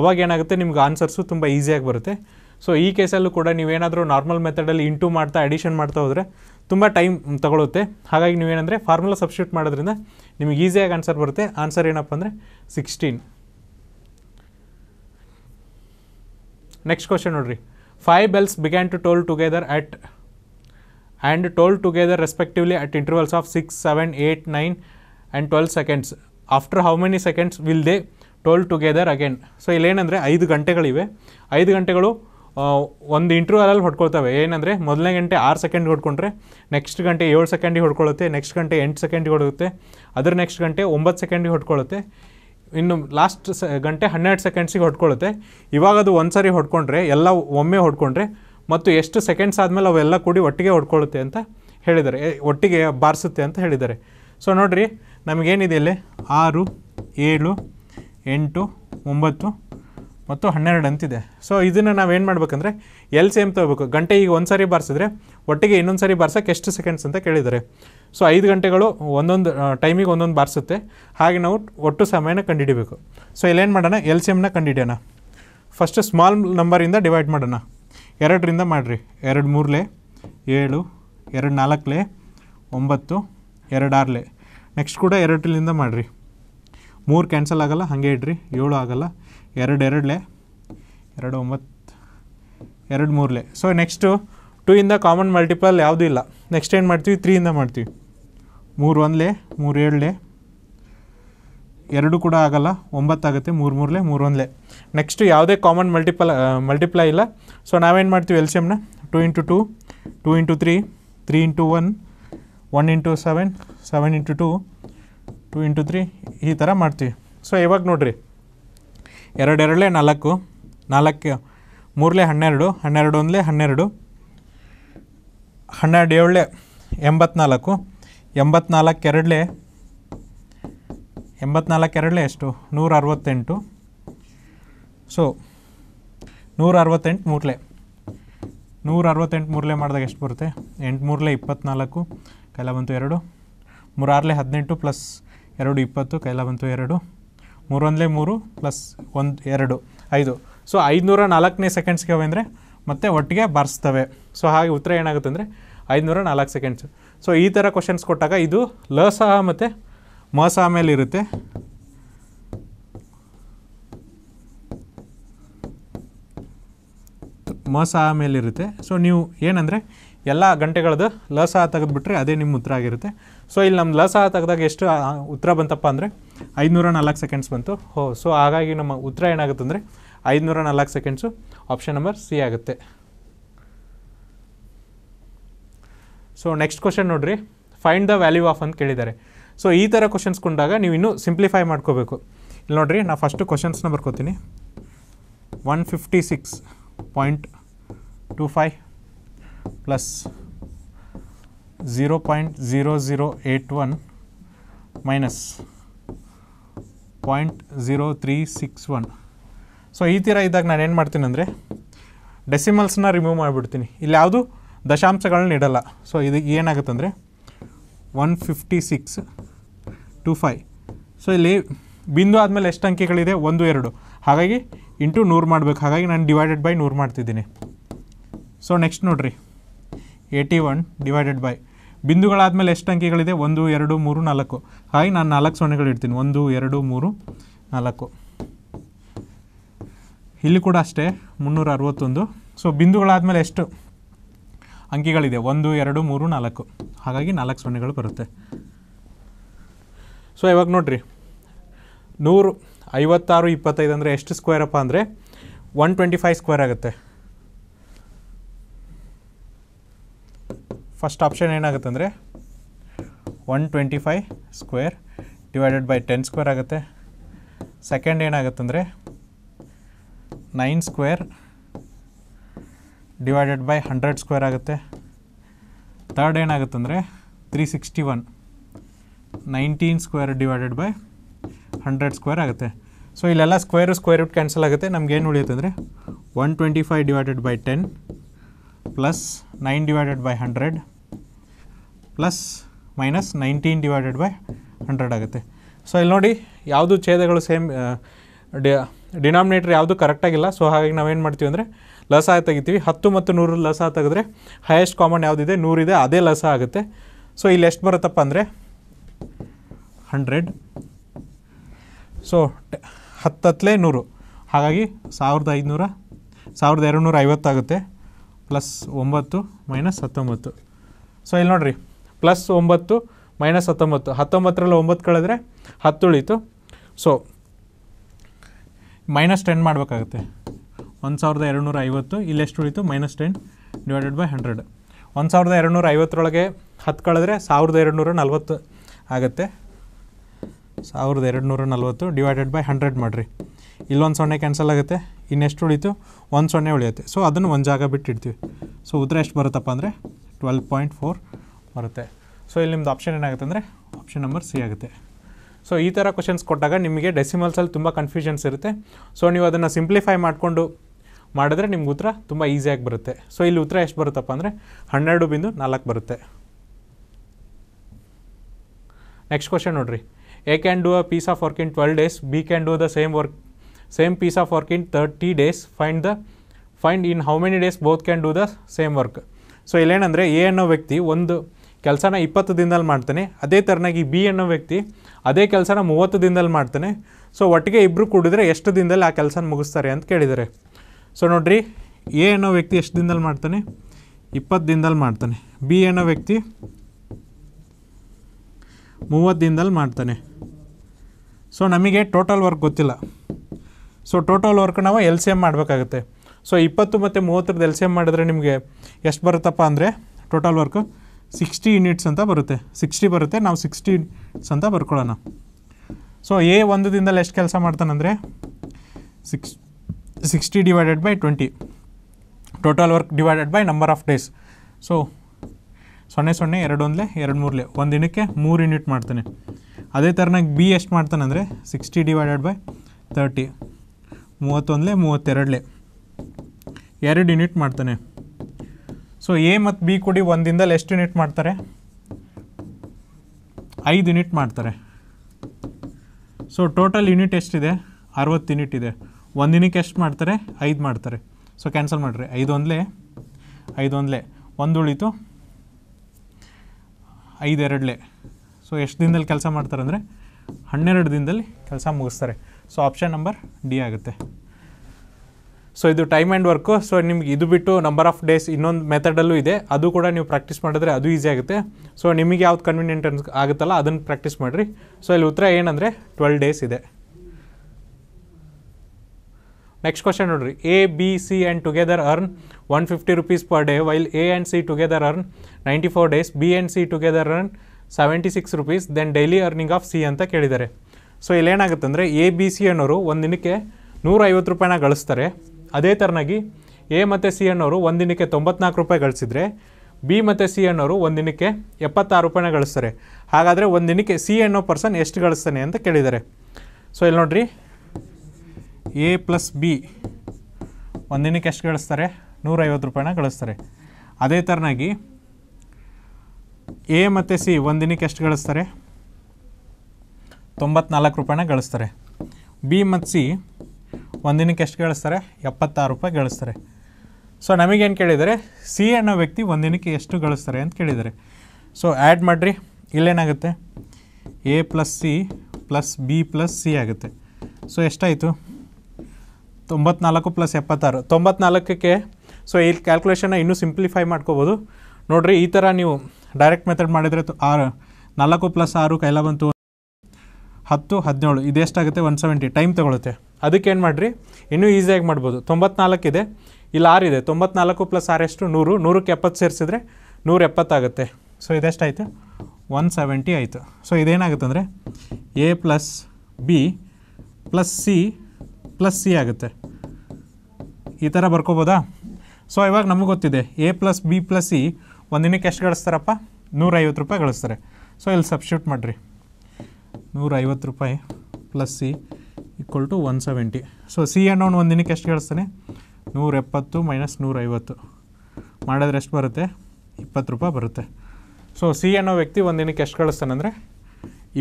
ಅವಾಗ ಏನಾಗುತ್ತೆ ನಿಮ್ಗೆ ಆನ್ಸರ್ಸು ತುಂಬ ಈಸಿಯಾಗಿ ಬರುತ್ತೆ ಸೊ ಈ ಕೇಸಲ್ಲೂ ಕೂಡ ನೀವೇನಾದರೂ ನಾರ್ಮಲ್ ಮೆಥಡಲ್ಲಿ ಇಂಟು ಮಾಡ್ತಾ ಅಡಿಷನ್ ಮಾಡ್ತಾ ಹೋದರೆ ತುಂಬ ಟೈಮ್ ತಗೊಳುತ್ತೆ ಹಾಗಾಗಿ ನೀವೇನಂದರೆ ಫಾರ್ಮುಲಾ ಸಬ್ಸ್ಟ್ಯೂಟ್ ಮಾಡೋದ್ರಿಂದ ನಿಮಗೆ ಈಸಿಯಾಗಿ ಆನ್ಸರ್ ಬರುತ್ತೆ ಆನ್ಸರ್ ಏನಪ್ಪ ಅಂದರೆ ಸಿಕ್ಸ್ಟೀನ್ ನೆಕ್ಸ್ಟ್ ಕ್ವಶನ್ ನೋಡ್ರಿ five bells began to toll together at and toll together respectively at intervals of six seven eight nine and twelve seconds after how many seconds will they toll together again so ಇಲ್ಲೇನಂದರೆ ಐದು ಗಂಟೆಗಳಿವೆ ಐದು ಗಂಟೆಗಳು ಒಂದು ಇಂಟರ್ವಲಲ್ಲಿ ಹೊಡ್ಕೊಳ್ತವೆ ಏನಂದರೆ ಮೊದಲನೇ ಗಂಟೆ ಆರು ಸೆಕೆಂಡ್ ಹೊಡ್ಕೊಂಡ್ರೆ ನೆಕ್ಸ್ಟ್ ಗಂಟೆ ಏಳು ಸೆಕೆಂಡಿಗೆ ಹೊಡ್ಕೊಳ್ಳುತ್ತೆ ನೆಕ್ಸ್ಟ್ ಗಂಟೆ ಎಂಟು ಸೆಕೆಂಡಿಗೆ ಹೊಡುತ್ತೆ ಅದರ ನೆಕ್ಸ್ಟ್ ಗಂಟೆ ಒಂಬತ್ತು ಸೆಕೆಂಡಿಗೆ ಹೊಡ್ಕೊಳ್ಳುತ್ತೆ ಇನ್ನು ಲಾಸ್ಟ್ ಸ ಗಂಟೆ ಹನ್ನೆರಡು ಸೆಕೆಂಡ್ಸಿಗೆ ಹೊಡ್ಕೊಳ್ಳುತ್ತೆ ಇವಾಗ ಅದು ಒಂದು ಸಾರಿ ಹೊಡ್ಕೊಂಡ್ರೆ ಎಲ್ಲ ಒಮ್ಮೆ ಹೊಡ್ಕೊಂಡ್ರೆ ಮತ್ತು ಎಷ್ಟು ಸೆಕೆಂಡ್ಸ್ ಆದಮೇಲೆ ಅವೆಲ್ಲ ಕೂಡಿ ಒಟ್ಟಿಗೆ ಹೊಡ್ಕೊಳ್ಳುತ್ತೆ ಅಂತ ಹೇಳಿದ್ದಾರೆ ಒಟ್ಟಿಗೆ ಬಾರಿಸುತ್ತೆ ಅಂತ ಹೇಳಿದ್ದಾರೆ ಸೊ ನೋಡಿರಿ ನಮಗೇನಿದೆ ಇಲ್ಲಿ ಆರು ಏಳು ಎಂಟು ಒಂಬತ್ತು ಮತ್ತು ಹನ್ನೆರಡು ಅಂತಿದೆ ಸೊ ಇದನ್ನು ನಾವೇನು ಮಾಡಬೇಕಂದ್ರೆ ಎಲ್ ಸೇಮ್ ತೊಗೋಬೇಕು ಗಂಟೆ ಈಗ ಒಂದು ಸಾರಿ ಬಾರಿಸಿದ್ರೆ ಒಟ್ಟಿಗೆ ಇನ್ನೊಂದು ಸಾರಿ ಬಾರಿಸೋಕ್ಕೆ ಎಷ್ಟು ಸೆಕೆಂಡ್ಸ್ ಅಂತ ಕೇಳಿದ್ದಾರೆ ಸೊ ಐದು ಗಂಟೆಗಳು ಒಂದೊಂದು ಟೈಮಿಗೆ ಒಂದೊಂದು ಬಾರಿಸುತ್ತೆ ಹಾಗೆ ನಾವು ಒಟ್ಟು ಸಮಯನ ಕಂಡುಹಿಡಿಬೇಕು ಸೊ ಇಲ್ಲೇನು ಮಾಡೋಣ ಎಲ್ ಸಿ ಎಮ್ನ ಕಂಡುಹಿಡಿಯೋಣ ಫಸ್ಟ್ ಸ್ಮಾಲ್ ನಂಬರಿಂದ ಡಿವೈಡ್ ಮಾಡೋಣ ಎರಡರಿಂದ ಮಾಡಿರಿ ಎರಡು ಮೂರಲೆ ಏಳು ಎರಡು ನಾಲ್ಕಲೆ ಒಂಬತ್ತು ಎರಡು ಆರ್ಲೆ ನೆಕ್ಸ್ಟ್ ಕೂಡ ಎರಡರಿಂದ ಮಾಡಿರಿ ಮೂರು ಕ್ಯಾನ್ಸಲ್ ಆಗೋಲ್ಲ ಹಾಗೆ ಇಡ್ರಿ ಏಳು ಆಗೋಲ್ಲ ಎರಡು ಎರಡಲೆ ಎರಡು ಒಂಬತ್ತು ಎರಡು ಮೂರಲೆ ಸೊ ನೆಕ್ಸ್ಟು ಟೂ ಇಂದ ಕಾಮನ್ ಮಲ್ಟಿಪಲ್ ಯಾವುದೂ ಇಲ್ಲ ನೆಕ್ಸ್ಟ್ ಏನು ಮಾಡ್ತೀವಿ ತ್ರೀಯಿಂದ ಮಾಡ್ತೀವಿ ಮೂರು ಒಂದಲೆ ಮೂರು ಏಳಲೆ ಎರಡು ಕೂಡ ಆಗಲ್ಲ ಒಂಬತ್ತಾಗುತ್ತೆ ಮೂರು ಮೂರಲೆ ಮೂರು ಒಂದಲೇ ನೆಕ್ಸ್ಟ್ ಯಾವುದೇ ಕಾಮನ್ ಮಲ್ಟಿಪಲ್ ಮಲ್ಟಿಪ್ಲೈ ಇಲ್ಲ ಸೊ ನಾವೇನು ಮಾಡ್ತೀವಿ ಎಲ್ ಸಿ ಎಮ್ನ two into two two into three three into one one into seven seven into two two into three ಈ ಥರ ಮಾಡ್ತೀವಿ ಸೊ ಇವಾಗ ನೋಡಿರಿ ಎರಡೆರಡಲೇ ನಾಲ್ಕು ನಾಲ್ಕು ಮೂರಲೆ ಹನ್ನೆರಡು ಹನ್ನೆರಡು ಒಂದಲೇ ಹನ್ನೆರಡು ಹನ್ನೆರಡು ಏಳಲೆ ಎಂಬತ್ನಾಲ್ಕು ಎಂಬತ್ನಾಲ್ಕು ಎರಡಲೇ ಎಂಬತ್ನಾಲ್ಕು ಎರಡಲೇ ಎಷ್ಟು ನೂರ ಅರವತ್ತೆಂಟು ಸೊ ನೂರ ಅರವತ್ತೆಂಟು ಮೂರಲೆ ನೂರ ಅರವತ್ತೆಂಟು ಮೂರಲೆ ಮಾಡಿದಾಗ ಎಷ್ಟು ಬರುತ್ತೆ ಎಂಟು ಮೂರಲೆ ಇಪ್ಪತ್ನಾಲ್ಕು ಕೈಲ ಬಂತು ಎರಡು ಮೂರಾರಲೆ ಹದಿನೆಂಟು ಪ್ಲಸ್ ಎರಡು ಇಪ್ಪತ್ತು ಕೈಲ ಬಂತು ಎರಡು ಮೂರೊಂದಲೇ ಮೂರು ಪ್ಲಸ್ ಒಂದು ಎರಡು ಐದು ಸೊ ಐದುನೂರ ನಾಲ್ಕನೇ ಸೆಕೆಂಡ್ಸ್ಗೆ ಅಂದರೆ ಮತ್ತೆ ಒಟ್ಟಿಗೆ ಬಾರಿಸ್ತವೆ ಸೊ ಹಾಗೆ ಉತ್ತರ ಏನಾಗುತ್ತೆ ಅಂದರೆ ಐದುನೂರ ನಾಲ್ಕು ಸೆಕೆಂಡ್ಸು ಸೊ ಈ ಥರ ಕ್ವಶನ್ಸ್ ಕೊಟ್ಟಾಗ ಇದು ಲ ಸಹ ಮತ್ತು ಮೋಸ ಆಮೇಲೆ ಇರುತ್ತೆ ಮೋಸ ಆಮೇಲೆ ಇರುತ್ತೆ ಸೊ ನೀವು ಏನಂದರೆ ಎಲ್ಲ ಗಂಟೆಗಳದ್ದು ಲಸ ತೆಗೆದುಬಿಟ್ರೆ ಅದೇ ನಿಮ್ಮ ಉತ್ತರ ಆಗಿರುತ್ತೆ ಸೊ ಇಲ್ಲಿ ನಮ್ಮ ಲಸ ತೆಗೆದಾಗ ಎಷ್ಟು ಉತ್ತರ ಬಂತಪ್ಪ ಅಂದರೆ ಐದುನೂರ ನಾಲ್ಕು ಸೆಕೆಂಡ್ಸ್ ಬಂತು ಹೋ ಸೊ ಹಾಗಾಗಿ ನಮ್ಮ ಉತ್ತರ ಏನಾಗುತ್ತೆ ಅಂದರೆ ಐದುನೂರ ನಾಲ್ಕು ಸೆಕೆಂಡ್ಸು ಆಪ್ಷನ್ ನಂಬರ್ ಸಿ ಆಗುತ್ತೆ ಸೊ ನೆಕ್ಸ್ಟ್ ಕ್ವಶನ್ ನೋಡ್ರಿ ಫೈಂಡ್ ದ ವ್ಯಾಲ್ಯೂ ಆಫ್ ಅಂತ ಕೇಳಿದ್ದಾರೆ ಸೊ ಈ ಥರ ಕ್ವಶನ್ಸ್ ಕೊಂಡಾಗ ನೀವು ಇನ್ನೂ ಸಿಂಪ್ಲಿಫೈ ಮಾಡ್ಕೋಬೇಕು ಇಲ್ಲಿ ನೋಡಿರಿ ನಾ ಫಸ್ಟು ಕ್ವಶನ್ಸ್ನ ಬರ್ಕೋತೀನಿ one fifty six point two five plus zero point zero zero eight one minus point zero three six one so ಈ ಥರ ಇದ್ದಾಗ ನಾನು ಏನು ಮಾಡ್ತೀನಿ ಅಂದರೆ ಡೆಸಿಮಲ್ಸ್ನ ರಿಮೂವ್ ಮಾಡಿಬಿಡ್ತೀನಿ ಇಲ್ಲಿ ಯಾವುದು ದಶಾಂಶಗಳನ್ನ ಇಡಲ್ಲ ಸೊ ಇದು ಏನಾಗುತ್ತೆ ಅಂದರೆ one fifty six two five so ಇಲ್ಲಿ ಬಿಂದು ಆದಮೇಲೆ ಎಷ್ಟು ಅಂಕೆಗಳಿದೆ ಒಂದು ಎರಡು ಹಾಗಾಗಿ ಇಂಟು ನೂರು ಮಾಡಬೇಕು ಹಾಗಾಗಿ ನಾನು ಡಿವೈಡೆಡ್ ಬೈ ನೂರು ಮಾಡ್ತಿದ್ದೀನಿ ಸೊ ನೆಕ್ಸ್ಟ್ ನೋಡಿರಿ ಏಯ್ಟಿ ಒನ್ ಡಿವೈಡೆಡ್ ಬೈ ಬಿಂದುಗಳಾದಮೇಲೆ ಎಷ್ಟು ಅಂಕೆಗಳಿದೆ ಒಂದು ಎರಡು ಮೂರು ನಾಲ್ಕು ಹಾಗಾಗಿ ನಾನು ನಾಲ್ಕು ಸೊನ್ನೆಗಳು ಇಡ್ತೀನಿ ಒಂದು ಎರಡು ಮೂರು ನಾಲ್ಕು ಇಲ್ಲಿ ಕೂಡ ಅಷ್ಟೇ ಮುನ್ನೂರ ಅರವತ್ತೊಂದು ಸೊ ಬಿಂದುಗಳಾದಮೇಲೆ ಎಷ್ಟು ಅಂಕಿಗಳಿದೆ ಒಂದು ಎರಡು ಮೂರು ನಾಲ್ಕು ಹಾಗಾಗಿ ನಾಲ್ಕು ಸೊನ್ನೆಗಳು ಬರುತ್ತೆ ಸೊ ಇವಾಗ ನೋಡಿರಿ ನೂರು ಐವತ್ತಾರು ಇಪ್ಪತ್ತೈದು ಅಂದರೆ ಎಷ್ಟು ಸ್ಕ್ವೇರ್ ಅಪ್ಪ ಅಂದರೆ ಒನ್ ಟ್ವೆಂಟಿ ಫೈವ್ ಸ್ಕ್ವೇರ್ ಆಗುತ್ತೆ ಫಸ್ಟ್ ಆಪ್ಷನ್ ಏನಾಗುತ್ತೆ ಅಂದರೆ one twenty five square divided by ten square ಆಗುತ್ತೆ ಸೆಕೆಂಡ್ ಏನಾಗುತ್ತಂದರೆ nine square divided by hundred square ಆಗುತ್ತೆ ತರ್ಡ್ ಏನಾಗುತ್ತಂದರೆ three sixty one nineteen square divided by hundred square ಆಗುತ್ತೆ so ಇಲ್ಲೆಲ್ಲ square square root cancel ಆಗುತ್ತೆ ನಮ್ಗೆ ಏನು ಉಳಿಯುತ್ತೆ ಅಂದರೆ one twenty five divided by ten plus nine divided by hundred plus minus nineteen divided by hundred ಆಗುತ್ತೆ so ಇಲ್ಲಿ ನೋಡಿ ಯಾವುದು ಛೇದಗಳು ಸೇಮ್ ಡಿ ಡಿನಾಮಿನೇಟ್ರ್ ಯಾವುದು ಕರೆಕ್ಟಾಗಿಲ್ಲ ಸೊ ಹಾಗಾಗಿ ನಾವೇನು ಮಾಡ್ತೀವಿ ಅಂದರೆ ಲಸ ತೆಗಿತೀವಿ ಹತ್ತು ಮತ್ತು ನೂರು ಲಸ ತೆಗೆದ್ರೆ ಹೈಯೆಸ್ಟ್ ಕಾಮನ್ ಯಾವುದಿದೆ ನೂರಿದೆ ಅದೇ ಲಸ ಆಗುತ್ತೆ ಸೊ ಇಲ್ಲಿ ಎಷ್ಟು ಬರುತ್ತಪ್ಪ ಅಂದರೆ ಹಂಡ್ರೆಡ್ ಸೊ ಹತ್ತತ್ಲೇ ನೂರು ಹಾಗಾಗಿ ಸಾವಿರದ ಐದುನೂರ ಸಾವಿರದ ಎರಡು ನೂರ ಐವತ್ತಾಗುತ್ತೆ ಪ್ಲಸ್ ಒಂಬತ್ತು ಮೈನಸ್ ಹತ್ತೊಂಬತ್ತು ಸೊ ಇಲ್ಲಿ ನೋಡಿರಿ ಪ್ಲಸ್ ಒಂಬತ್ತು ಮೈನಸ್ ಹತ್ತೊಂಬತ್ತು ಹತ್ತೊಂಬತ್ತರಲ್ಲಿ ಒಂಬತ್ತು ಕಳೆದ್ರೆ ಹತ್ತು ಉಳೀತು ಸೊ ಮೈನಸ್ ಟೆನ್ ಮಾಡಬೇಕಾಗುತ್ತೆ ಒಂದು ಸಾವಿರದ ಎರಡು ನೂರ ಐವತ್ತು ಎಷ್ಟು ಉಳಿತು minus ten divided by hundred ಒಂದು ಸಾವಿರದ ಎರಡು ನೂರ ಐವತ್ತರೊಳಗೆ ಹತ್ತು ಕಳೆದ್ರೆ ಸಾವಿರದ ಎರಡು ನೂರ ನಲ್ವತ್ತು ಆಗುತ್ತೆ ಸಾವಿರದ ಎರಡು ನೂರ ನಲ್ವತ್ತು ಡಿವೈಡೆಡ್ ಬೈ ಹಂಡ್ರೆಡ್ ಮಾಡಿರಿ ಇಲ್ಲೊಂದು ಸೊನ್ನೆ ಕ್ಯಾನ್ಸಲ್ ಆಗುತ್ತೆ ಇನ್ನೆಷ್ಟು ಉಳಿತು ಒಂದು ಸೊನ್ನೆ ಉಳಿಯುತ್ತೆ ಸೊ ಅದನ್ನು ಒಂದು ಜಾಗ ಬಿಟ್ಟಿಡ್ತೀವಿ ಸೊ ಉತ್ತರ ಎಷ್ಟು ಬರುತ್ತಪ್ಪ ಅಂದರೆ ಟ್ವೆಲ್ ಪಾಯಿಂಟ್ ಫೋರ್ ಬರುತ್ತೆ ಸೊ ಇಲ್ಲಿ ನಿಮ್ದು ಆಪ್ಷನ್ ಏನಾಗುತ್ತೆ ಅಂದರೆ ಆಪ್ಷನ್ ನಂಬರ್ ಸಿ ಆಗುತ್ತೆ ಸೊ ಈ ಥರ ಕ್ವಶನ್ಸ್ ಕೊಟ್ಟಾಗ ನಿಮಗೆ ಡೆಸಿಮಲ್ಸಲ್ಲಿ ತುಂಬ ಕನ್ಫ್ಯೂಷನ್ಸ್ ಇರುತ್ತೆ ಸೊ ನೀವು ಅದನ್ನು ಸಿಂಪ್ಲಿಫೈ ಮಾಡಿಕೊಂಡು ಮಾಡಿದ್ರೆ ನಿಮ್ಗೆ ಉತ್ತರ ತುಂಬ ಈಸಿಯಾಗಿ ಬರುತ್ತೆ ಸೊ ಇಲ್ಲಿ ಉತ್ತರ ಎಷ್ಟು ಬರುತ್ತಪ್ಪ ಅಂದರೆ ಹನ್ನೆರಡು ಬಿಂದು ನಾಲ್ಕು ಬರುತ್ತೆ ನೆಕ್ಸ್ಟ್ ಕ್ವಶನ್ ನೋಡಿರಿ A can do a piece of work in twelve days B can do the same work same piece of work in thirty days find the find in how many days both can do the same work so ಇಲ್ಲೇನಂದರೆ A ಅನ್ನೋ ವ್ಯಕ್ತಿ ಒಂದು ಕೆಲಸನ ಇಪ್ಪತ್ತು ದಿನದಲ್ಲಿ ಮಾಡ್ತಾನೆ ಅದೇ ಥರನಾಗಿ ಬಿ ಅನ್ನೋ ವ್ಯಕ್ತಿ ಅದೇ ಕೆಲಸನ ಮೂವತ್ತು ದಿನದಲ್ಲಿ ಮಾಡ್ತಾನೆ ಸೊ ಒಟ್ಟಿಗೆ ಇಬ್ಬರು ಕೂಡಿದ್ರೆ ಎಷ್ಟು ದಿನದಲ್ಲಿ ಆ ಕೆಲಸನ ಮುಗಿಸ್ತಾರೆ ಅಂತ ಕೇಳಿದ್ದಾರೆ ಸೊ ನೋಡಿರಿ ಎ ಅನ್ನೋ ವ್ಯಕ್ತಿ ಎಷ್ಟು ದಿನದಲ್ಲಿ ಮಾಡ್ತಾನೆ ಇಪ್ಪತ್ತು ದಿನದಲ್ಲಿ ಮಾಡ್ತಾನೆ ಬಿ ಅನ್ನೋ ವ್ಯಕ್ತಿ ಮೂವತ್ತು ದಿನದಲ್ಲಿ ಮಾಡ್ತಾನೆ ಸೊ ನಮಗೆ ಟೋಟಲ್ ವರ್ಕ್ ಗೊತ್ತಿಲ್ಲ ಸೊ ಟೋಟಲ್ ವರ್ಕ್ ನಾವು ಎಲ್ ಸಿ ಎಮ್ ಮಾಡಬೇಕಾಗುತ್ತೆ ಸೊ ಇಪ್ಪತ್ತು ಮತ್ತು ಮೂವತ್ತರದ್ದು ಎಲ್ ಸಿ ಎಮ್ ಮಾಡಿದ್ರೆ ನಿಮಗೆ ಎಷ್ಟು ಬರುತ್ತಪ್ಪ ಅಂದರೆ ಟೋಟಲ್ ವರ್ಕ್ ಸಿಕ್ಸ್ಟಿ ಯೂನಿಟ್ಸ್ ಅಂತ ಬರುತ್ತೆ ಸಿಕ್ಸ್ಟಿ ಬರುತ್ತೆ ನಾವು ಸಿಕ್ಸ್ಟಿ ಯೂನಿಟ್ಸ್ ಅಂತ ಬರ್ಕೊಳ್ಳೋಣ ಸೊ ಎ ಒಂದು ದಿನದಲ್ಲಿ ಎಷ್ಟು ಕೆಲಸ ಅಂದರೆ six sixty divided by twenty total work divided by number of days so ಸೊನ್ನೆ ಸೊನ್ನೆ ಎರಡು ಒಂದ್ಲೆ ಎರಡು ಮೂರಲೆ ಒಂದು ದಿನಕ್ಕೆ ಮೂರು ಯೂನಿಟ್ ಮಾಡ್ತಾನೆ ಅದೇ ಥರನಾಗಿ ಬಿ ಎಷ್ಟು ಮಾಡ್ತಾನೆ ಅಂದರೆ ಸಿಕ್ಸ್ಟಿ ಡಿವೈಡೆಡ್ ಬೈ ತರ್ಟಿ ಮೂವತ್ತೊಂದಲೇ ಮೂವತ್ತೆರಡಲೆ ಎರಡು ಯೂನಿಟ್ ಮಾಡ್ತಾನೆ ಸೊ ಎ ಮತ್ತು ಬಿ ಕೂಡಿ ಒಂದಿಂದಲ್ಲಿ ಎಷ್ಟು ಯೂನಿಟ್ ಮಾಡ್ತಾರೆ ಐದು ಯೂನಿಟ್ ಮಾಡ್ತಾರೆ ಸೊ ಟೋಟಲ್ ಯೂನಿಟ್ ಎಷ್ಟಿದೆ ಅರವತ್ತು ಯೂನಿಟ್ ಇದೆ ಒಂದು ದಿನಕ್ಕೆ ಎಷ್ಟು ಮಾಡ್ತಾರೆ ಐದು ಮಾಡ್ತಾರೆ ಸೊ ಕ್ಯಾನ್ಸಲ್ ಮಾಡಿರಿ ಐದೊಂದಲೇ ಐದೊಂದಲೇ ಒಂದು ಉಳಿತು ಐದೆರಡಲೇ ಸೊ ಎಷ್ಟು ದಿನದಲ್ಲಿ ಕೆಲಸ ಮಾಡ್ತಾರೆ ಅಂದರೆ ಹನ್ನೆರಡು ದಿನದಲ್ಲಿ ಕೆಲಸ ಮುಗಿಸ್ತಾರೆ ಸೊ ಆಪ್ಷನ್ ನಂಬರ್ ಡಿ ಆಗುತ್ತೆ ಸೊ ಇದು ಟೈಮ್ ಆ್ಯಂಡ್ ವರ್ಕು ಸೊ ನಿಮ್ಗೆ ಇದು ಬಿಟ್ಟು ನಂಬರ್ ಆಫ್ ಡೇಸ್ ಇನ್ನೊಂದು ಮೆಥಡಲ್ಲೂ ಇದೆ ಅದು ಕೂಡ ನೀವು ಪ್ರಾಕ್ಟೀಸ್ ಮಾಡಿದ್ರೆ ಅದು ಈಸಿ ಆಗುತ್ತೆ ಸೊ ನಿಮಗೆ ಯಾವ್ದು ಕನ್ವೀನಿಯೆಂಟ್ ಅನ್ಸ್ ಆಗುತ್ತಲ್ಲ ಅದನ್ನು ಪ್ರಾಕ್ಟೀಸ್ ಮಾಡಿರಿ ಸೊ ಇಲ್ಲಿ ಉತ್ತರ ಏನಂದರೆ ಟ್ವೆಲ್ ಡೇಸ್ ಇದೆ ನೆಕ್ಸ್ಟ್ ಕ್ವಶನ್ ನೋಡ್ರಿ A B C and together earn one fifty rupees per day while A and C together earn ninety four days B and C together earn seventy six rupees then daily earning of C ಅಂತ ಕೇಳಿದ್ದಾರೆ so ಇಲ್ಲೇನಾಗುತ್ತೆ ಅಂದರೆ A B C ಅನ್ನೋರು ಒಂದು ದಿನಕ್ಕೆ ನೂರೈವತ್ತು ರೂಪಾಯಿನ ಗಳಿಸ್ತಾರೆ ಅದೇ ಥರನಾಗಿ ಎ ಮತ್ತು ಸಿ ಅನ್ನೋರು ಒಂದು ದಿನಕ್ಕೆ ತೊಂಬತ್ನಾಲ್ಕು ರೂಪಾಯಿ ಗಳಿಸಿದರೆ ಬಿ ಮತ್ತು ಸಿ ಅನ್ನೋರು ಒಂದು ದಿನಕ್ಕೆ ಎಪ್ಪತ್ತಾರು ರೂಪಾಯಿನ ಗಳಿಸ್ತಾರೆ ಹಾಗಾದರೆ ಒಂದು ದಿನಕ್ಕೆ ಸಿ ಅನ್ನೋ ಪರ್ಸನ್ ಎಷ್ಟು ಗಳಿಸ್ತಾನೆ ಅಂತ ಕೇಳಿದ್ದಾರೆ ಸೊ ಇಲ್ಲಿ ನೋಡ್ರಿ ಎ ಪ್ಲಸ್ ಬಿ ಒಂದಿನಕ್ಕೆ ಎಷ್ಟು ಗಳಿಸ್ತಾರೆ ನೂರೈವತ್ತು ರೂಪಾಯಿನ ಗಳಿಸ್ತಾರೆ ಅದೇ ಥರನಾಗಿ ಎ ಮತ್ತು ಸಿ ಒಂದಿನಕ್ಕೆ ಎಷ್ಟು ಗಳಿಸ್ತಾರೆ ತೊಂಬತ್ನಾಲ್ಕು ರೂಪಾಯಿನ ಗಳಿಸ್ತಾರೆ ಬಿ ಮತ್ತು ಸಿ ಒಂದಿನಕ್ಕೆ ಎಷ್ಟು ಗಳಿಸ್ತಾರೆ ಎಪ್ಪತ್ತಾರು ರೂಪಾಯಿ ಗಳಿಸ್ತಾರೆ ಸೊ ನಮಗೇನು ಕೇಳಿದರೆ ಸಿ ಅನ್ನೋ ವ್ಯಕ್ತಿ ಒಂದಿನಕ್ಕೆ ಎಷ್ಟು ಗಳಿಸ್ತಾರೆ ಅಂತ ಕೇಳಿದರೆ ಸೊ ಆ್ಯಡ್ ಮಾಡಿರಿ ಇಲ್ಲೇನಾಗುತ್ತೆ A plus C plus B plus C ಆಗುತ್ತೆ ಸೊ ಎಷ್ಟಾಯಿತು ತೊಂಬತ್ನಾಲ್ಕು ಪ್ಲಸ್ ಎಪ್ಪತ್ತಾರು ತೊಂಬತ್ನಾಲ್ಕಕ್ಕೆ ಸೊ ಈ ಕ್ಯಾಲ್ಕುಲೇಷನ್ನ ಇನ್ನೂ ಸಿಂಪ್ಲಿಫೈ ಮಾಡ್ಕೋಬೋದು ನೋಡಿರಿ ಈ ಥರ ನೀವು ಡೈರೆಕ್ಟ್ ಮೆಥಡ್ ಮಾಡಿದರೆ ಆರು ನಾಲ್ಕು ಪ್ಲಸ್ ಆರು ಕೈಲ ಬಂತು ಹತ್ತು ಹದಿನೇಳು ಇದೆಷ್ಟಾಗುತ್ತೆ ಒನ್ ಸೆವೆಂಟಿ ಟೈಮ್ ತೊಗೊಳುತ್ತೆ ಅದಕ್ಕೇನು ಏನು ಮಾಡಿರಿ ಇನ್ನೂ ಈಸಿಯಾಗಿ ಮಾಡ್ಬೋದು ತೊಂಬತ್ನಾಲ್ಕಿದೆ ಇಲ್ಲಿ ಆರಿದೆ ಇದೆ ತೊಂಬತ್ನಾಲ್ಕು ಪ್ಲಸ್ ಆರೆಷ್ಟು ನೂರು ನೂರಕ್ಕೆ ಎಪ್ಪತ್ತು ಸೇರಿಸಿದ್ರೆ ನೂರ ಎಪ್ಪತ್ತಾಗುತ್ತೆ ಸೊ ಇದೆಷ್ಟಾಯಿತು ಒನ್ ಸೆವೆಂಟಿ ಆಯಿತು ಸೊ ಇದೇನಾಗುತ್ತೆ ಅಂದರೆ A plus B plus C plus C ಆಗುತ್ತೆ ಈ ಥರ ಬರ್ಕೋಬೋದಾ ಸೊ ಇವಾಗ ನಮಗೆ ಗೊತ್ತಿದೆ A plus B plus C ಒಂದಿನಕ್ಕೆ ಎಷ್ಟು ಗಳಿಸ್ತಾರಪ್ಪ ನೂರೈವತ್ತು ರೂಪಾಯಿ ಗಳಿಸ್ತಾರೆ ಸೊ ಇಲ್ಲಿ ಸಬ್ಸ್ಟ್ಯೂಟ್ ಮಾಡಿರಿ ನೂರೈವತ್ತು ರೂಪಾಯಿ plus C equal to one seventy so C ಅನ್ನೋನು ಒಂದು ದಿನಕ್ಕೆ ಎಷ್ಟು ಗಳಿಸ್ತಾನೆ ನೂರ ಎಪ್ಪತ್ತು ಮೈನಸ್ ನೂರೈವತ್ತು ಮಾಡಿದ್ರೆ ಎಷ್ಟು ಬರುತ್ತೆ ಇಪ್ಪತ್ತು ರೂಪಾಯಿ ಬರುತ್ತೆ ಸೊ ಸಿ ಅನ್ನೋ ವ್ಯಕ್ತಿ ಒಂದು ದಿನಕ್ಕೆ ಎಷ್ಟು ಕಳಿಸ್ತಾನೆ ಅಂದರೆ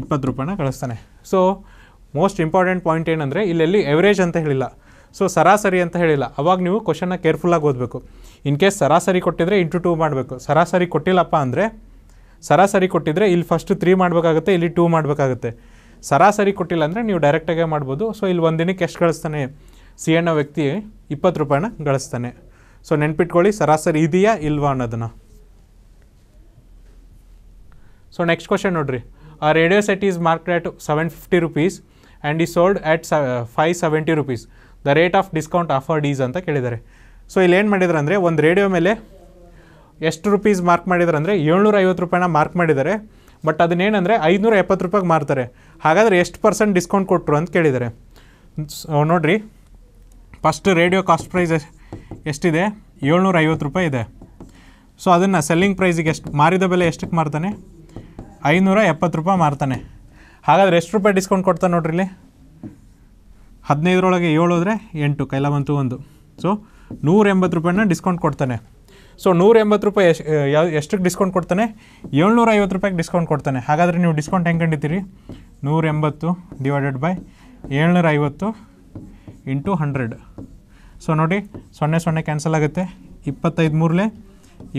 ಇಪ್ಪತ್ತು ರೂಪಾಯಿನ ಕಳಿಸ್ತಾನೆ ಸೊ ಮೋಸ್ಟ್ ಇಂಪಾರ್ಟೆಂಟ್ ಪಾಯಿಂಟ್ ಏನಂದರೆ ಇಲ್ಲೆಲ್ಲಿ ಎವರೇಜ್ ಅಂತ ಹೇಳಿಲ್ಲ ಸೊ ಸರಾಸರಿ ಅಂತ ಹೇಳಿಲ್ಲ ಅವಾಗ ನೀವು ಕ್ವಶನ್ನ ಕೇರ್ಫುಲ್ಲಾಗಿ ಓದಬೇಕು ಇನ್ ಕೇಸ್ ಸರಾಸರಿ ಕೊಟ್ಟಿದ್ರೆ ಇಂಟು ಟೂ ಮಾಡಬೇಕು ಸರಾಸರಿ ಕೊಟ್ಟಿಲ್ಲಪ್ಪ ಅಂದರೆ ಸರಾಸರಿ ಕೊಟ್ಟಿದ್ರೆ ಇಲ್ಲಿ ಫಸ್ಟ್ ತ್ರೀ ಮಾಡಬೇಕಾಗುತ್ತೆ ಇಲ್ಲಿ ಟೂ ಮಾಡಬೇಕಾಗುತ್ತೆ ಸರಾಸರಿ ಕೊಟ್ಟಿಲ್ಲ ಅಂದರೆ ನೀವು ಡೈರೆಕ್ಟಾಗೇ ಮಾಡ್ಬೋದು ಸೊ ಇಲ್ಲಿ ಒಂದಿನಕ್ಕೆ ಎಷ್ಟು ಗಳಿಸ್ತಾನೆ ಸಿ ಎಣ್ಣ ವ್ಯಕ್ತಿ ಇಪ್ಪತ್ತು ರೂಪಾಯಿನ ಗಳಿಸ್ತಾನೆ ಸೊ ನೆನ್ಪಿಟ್ಕೊಳ್ಳಿ ಸರಾಸರಿ ಇದೆಯಾ ಇಲ್ವಾ ಅನ್ನೋದನ್ನು ಸೊ ನೆಕ್ಸ್ಟ್ ಕ್ವಶನ್ ನೋಡಿರಿ a radio set is marked seven fifty rupees and is sold ಸ five seventy rupees the rate of discount offered is ಅಂತ ಕೇಳಿದ್ದಾರೆ ಸೊ ಇಲ್ಲಿ ಏನು ಮಾಡಿದ್ರು ಅಂದರೆ ಒಂದು ರೇಡಿಯೋ ಮೇಲೆ ಎಷ್ಟು ರುಪೀಸ್ ಮಾರ್ಕ್ ಮಾಡಿದ್ದಾರೆ ಅಂದರೆ ಏಳ್ನೂರ ಐವತ್ತು ರೂಪಾಯಿನ ಮಾರ್ಕ್ ಮಾಡಿದ್ದಾರೆ ಬಟ್ ಅದನ್ನೇನೆಂದರೆ ಐದುನೂರ ಎಪ್ಪತ್ತು ರೂಪಾಯಿಗೆ ಮಾರ್ತಾರೆ ಹಾಗಾದರೆ ಎಷ್ಟು ಪರ್ಸೆಂಟ್ ಡಿಸ್ಕೌಂಟ್ ಕೊಟ್ಟರು ಅಂತ ಕೇಳಿದ್ದಾರೆ ನೋಡಿರಿ ಫಸ್ಟ್ ರೇಡಿಯೋ ಕಾಸ್ಟ್ ಪ್ರೈಸ್ ಎಷ್ಟಿದೆ ಏಳ್ನೂರ ಐವತ್ತು ರೂಪಾಯಿ ಇದೆ ಸೊ ಅದನ್ನು ಸೆಲ್ಲಿಂಗ್ ಪ್ರೈಸಿಗೆ ಎಷ್ಟು ಮಾರಿದ ಬೆಲೆ ಎಷ್ಟಕ್ಕೆ ಮಾರ್ತಾನೆ ಐನೂರ ಎಪ್ಪತ್ತು ರೂಪಾಯಿ ಮಾರ್ತಾನೆ ಹಾಗಾದರೆ ಎಷ್ಟು ರೂಪಾಯಿ ಡಿಸ್ಕೌಂಟ್ ಕೊಡ್ತಾನೆ ನೋಡ್ರಿ ಇಲ್ಲಿ ಹದಿನೈದರೊಳಗೆ ಏಳು ಹೋದರೆ ಎಂಟು ಕೈಲ ಬಂತು ಒಂದು ಸೊ ನೂರ ಎಂಬತ್ತು ರೂಪಾಯಿನ ಡಿಸ್ಕೌಂಟ್ ಕೊಡ್ತಾನೆ ಸೊ ನೂರ ಎಂಬತ್ತು ರೂಪಾಯಿ ಎಷ್ಟು ಯಾವ ಎಷ್ಟಕ್ಕೆ ಡಿಸ್ಕೌಂಟ್ ಕೊಡ್ತಾನೆ ಏಳ್ನೂರ ಐವತ್ತು ರೂಪಾಯಿಗೆ ಡಿಸ್ಕೌಂಟ್ ಕೊಡ್ತಾನೆ ಹಾಗಾದರೆ ನೀವು ಡಿಸ್ಕೌಂಟ್ ಹೆಂಗೆ ಕಂಡಿದ್ದೀರಿ ನೂರ ಎಂಬತ್ತು ಡಿವೈಡೆಡ್ ಬೈ ಏಳ್ನೂರ ಐವತ್ತು ಇಂಟು ಹಂಡ್ರೆಡ್ ಸೊ ನೋಡಿ ಸೊನ್ನೆ ಸೊನ್ನೆ ಕ್ಯಾನ್ಸಲ್ ಆಗುತ್ತೆ ಇಪ್ಪತ್ತೈದು ಮೂರಲೆ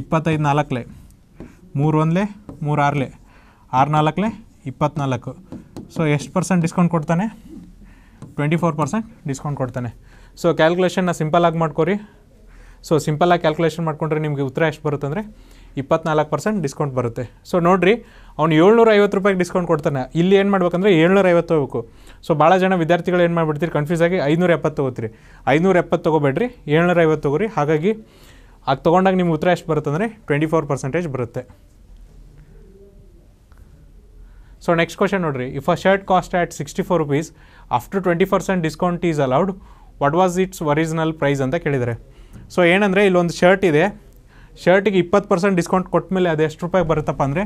ಇಪ್ಪತ್ತೈದು ನಾಲ್ಕಲೆ ಮೂರು ಒಂದಲೆ ಮೂರು ಆರಲೆ ಆರು ನಾಲ್ಕಲೆ ಇಪ್ಪತ್ನಾಲ್ಕು ಸೊ ಎಷ್ಟು ಪರ್ಸೆಂಟ್ ಡಿಸ್ಕೌಂಟ್ ಕೊಡ್ತಾನೆ ಟ್ವೆಂಟಿ ಫೋರ್ ಪರ್ಸೆಂಟ್ ಡಿಸ್ಕೌಂಟ್ ಕೊಡ್ತಾನೆ ಸೊ ಕ್ಯಾಲ್ಕುಲೇಷನ್ನ ಸಿಂಪಲಾಗಿ ಮಾಡ್ಕೊರಿ ಸೊ ಸಿಂಪಲಾಗಿ ಕ್ಯಾಲ್ಕುಲೇಷನ್ ಮಾಡ್ಕೊಂಡ್ರೆ ನಿಮಗೆ ಉತ್ತರ ಎಷ್ಟು ಬರುತ್ತಂದರೆ ಇಪ್ಪತ್ನಾಲ್ಕು ಪರ್ಸೆಂಟ್ ಡಿಸ್ಕೌಂಟ್ ಬರುತ್ತೆ ಸೊ ನೋಡಿರಿ ಅವ್ನು ಏಳ್ನೂರ ಐವತ್ತು ರೂಪಾಯಿಗೆ ಡಿಸ್ಕೌಂಟ್ ಕೊಡ್ತಾನೆ ಇಲ್ಲಿ ಏನು ಮಾಡ್ಬೇಕಂದ್ರೆ ಏಳ್ನೂರ ಐವತ್ತು ಹೋಗಬೇಕು ಸೊ ಭಾಳ ಜನ ವಿದ್ಯಾರ್ಥಿಗಳು ಏನು ಮಾಡಿಬಿಡ್ತೀರಿ ಕನ್ಫ್ಯೂಸ್ ಆಗಿ ಐನೂರ ಎಪ್ಪತ್ತು ತೊಗೋತೀರಿ ಐನೂರ ಎಪ್ಪತ್ತು ತೊಗೋಬೇಡ್ರಿ ಏಳ್ನೂರ ಐವತ್ತು ತೊಗೋರಿ ಹಾಗಾಗಿ ಅದು ತೊಗೊಂಡಾಗ ನಿಮ್ಗೆ ಉತ್ತರ ಎಷ್ಟು ಬರುತ್ತಂದರೆ ಟ್ವೆಂಟಿ ಫೋರ್ ಪರ್ಸೆಂಟೇಜ್ ಬರುತ್ತೆ ಸೊ ನೆಕ್ಸ್ಟ್ ಕ್ವಶನ್ ನೋಡ್ರಿ if a shirt cost at sixty four rupees after twenty percent discount is allowed what was its original price ಅಂತ ಕೇಳಿದರೆ ಸೊ ಏನಂದರೆ ಇಲ್ಲೊಂದು ಶರ್ಟ್ ಇದೆ ಶರ್ಟಿಗೆ ಇಪ್ಪತ್ತು ಪರ್ಸೆಂಟ್ ಡಿಸ್ಕೌಂಟ್ ಕೊಟ್ಟ ಮೇಲೆ ಅದು ಎಷ್ಟು ರೂಪಾಯಿಗೆ ಬರುತ್ತಪ್ಪ ಅಂದರೆ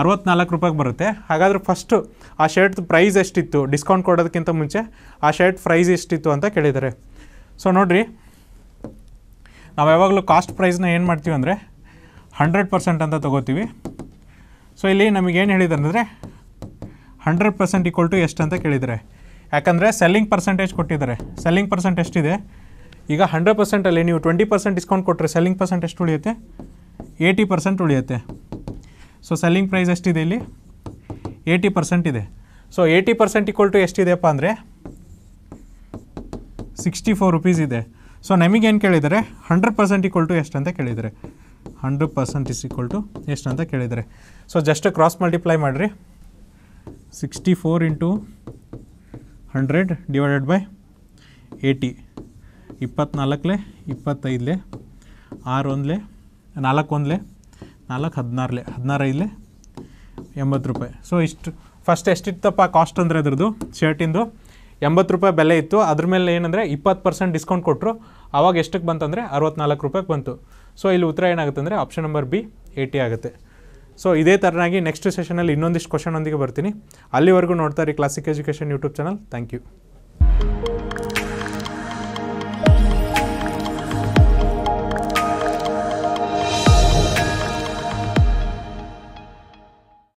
ಅರವತ್ನಾಲ್ಕು ರೂಪಾಯಿಗೆ ಬರುತ್ತೆ ಹಾಗಾದರೆ ಫಸ್ಟು ಆ ಶರ್ಟ್ ಪ್ರೈಸ್ ಎಷ್ಟಿತ್ತು ಡಿಸ್ಕೌಂಟ್ ಕೊಡೋದಕ್ಕಿಂತ ಮುಂಚೆ ಆ ಶರ್ಟ್ ಪ್ರೈಸ್ ಎಷ್ಟಿತ್ತು ಅಂತ ಕೇಳಿದ್ದಾರೆ ಸೊ ನೋಡಿರಿ ನಾವು ಯಾವಾಗಲೂ ಕಾಸ್ಟ್ ಪ್ರೈಸ್ನ ಏನು ಮಾಡ್ತೀವಿ ಅಂದರೆ ಹಂಡ್ರೆಡ್ ಪರ್ಸೆಂಟ್ ಅಂತ ತೊಗೋತೀವಿ ಸೊ ಇಲ್ಲಿ ನಮಗೇನು ಹೇಳಿದ್ದಾರೆ ಅಂದರೆ ಹಂಡ್ರೆಡ್ ಪರ್ಸೆಂಟ್ ಈಕ್ವಲ್ ಟು ಎಷ್ಟು ಅಂತ ಕೇಳಿದರೆ ಯಾಕಂದರೆ ಸೆಲ್ಲಿಂಗ್ ಪರ್ಸೆಂಟೇಜ್ ಕೊಟ್ಟಿದ್ದಾರೆ ಸೆಲ್ಲಿಂಗ್ ಪರ್ಸೆಂಟ್ ಎಷ್ಟಿದೆ ಈಗ ಹಂಡ್ರೆಡ್ ಪರ್ಸೆಂಟಲ್ಲಿ ನೀವು ಟ್ವೆಂಟಿ ಪರ್ಸೆಂಟ್ ಡಿಸ್ಕೌಂಟ್ ಕೊಟ್ಟರೆ ಸೆಲ್ಲಿಂಗ್ ಪರ್ಸೆಂಟ್ ಎಷ್ಟು ಉಳಿಯುತ್ತೆ ಏಯ್ಟಿ ಪರ್ಸೆಂಟ್ ಉಳಿಯುತ್ತೆ ಸೊ ಸೆಲ್ಲಿಂಗ್ ಪ್ರೈಸ್ ಎಷ್ಟಿದೆ ಇಲ್ಲಿ ಏಯ್ಟಿ ಪರ್ಸೆಂಟ್ ಇದೆ so eighty percent equal to ಎಷ್ಟಿದೆಯಪ್ಪ ಅಂದರೆ ಸಿಕ್ಸ್ಟಿ ಫೋರ್ ರುಪೀಸ್ ಇದೆ ಸೊ ನಮಗೇನು ಕೇಳಿದರೆ ಹಂಡ್ರೆಡ್ ಪರ್ಸೆಂಟ್ ಈಕ್ವಲ್ ಟು ಎಷ್ಟು ಅಂತ ಕೇಳಿದರೆ hundred percent is equal to ಎಷ್ಟು ಅಂತ ಕೇಳಿದರೆ ಸೊ ಜಸ್ಟ್ ಕ್ರಾಸ್ ಮಲ್ಟಿಪ್ಲೈ ಮಾಡಿರಿ 64 ಇಂಟು ಹಂಡ್ರೆಡ್ ಡಿವೈಡೆಡ್ ಬೈ 80 ಇಪ್ಪತ್ನಾಲ್ಕಲೆ ಇಪ್ಪತ್ತೈದಲೆ ಆರು ಒಂದಲೆ ನಾಲ್ಕು ಒಂದಲೆ ನಾಲ್ಕು ಹದಿನಾರಲೆ ಹದಿನಾರೈದಲೆ ಎಂಬತ್ತು ರೂಪಾಯಿ ಸೊ ಇಷ್ಟು ಫಸ್ಟ್ ಎಷ್ಟಿತ್ತಪ್ಪ ಕಾಸ್ಟ್ ಅಂದರೆ ಅದ್ರದ್ದು ಶರ್ಟಿಂದು ಎಂಬತ್ತು ರೂಪಾಯಿ ಬೆಲೆ ಇತ್ತು ಅದ್ರ ಮೇಲೆ ಏನಂದರೆ ಇಪ್ಪತ್ತು ಪರ್ಸೆಂಟ್ ಡಿಸ್ಕೌಂಟ್ ಕೊಟ್ಟರು ಆವಾಗ ಎಷ್ಟಕ್ಕೆ ಬಂತಂದರೆ ಅರವತ್ನಾಲ್ಕು ರೂಪಾಯಿಗೆ ಬಂತು ಸೊ ಇಲ್ಲಿ ಉತ್ತರ ಏನಾಗುತ್ತೆ ಅಂದರೆ ಆಪ್ಷನ್ ನಂಬರ್ ಬಿ ಏಯ್ಟಿ ಆಗುತ್ತೆ ಸೊ ಇದೇ ಥರನಾಗಿ ನೆಕ್ಸ್ಟ್ ಸೆಷನಲ್ಲಿ ಇನ್ನೊಂದಿಷ್ಟು ಒಂದಿಗೆ ಬರ್ತೀನಿ ಅಲ್ಲಿವರೆಗೂ ನೋಡ್ತಾರೆ classic education YouTube channel thank you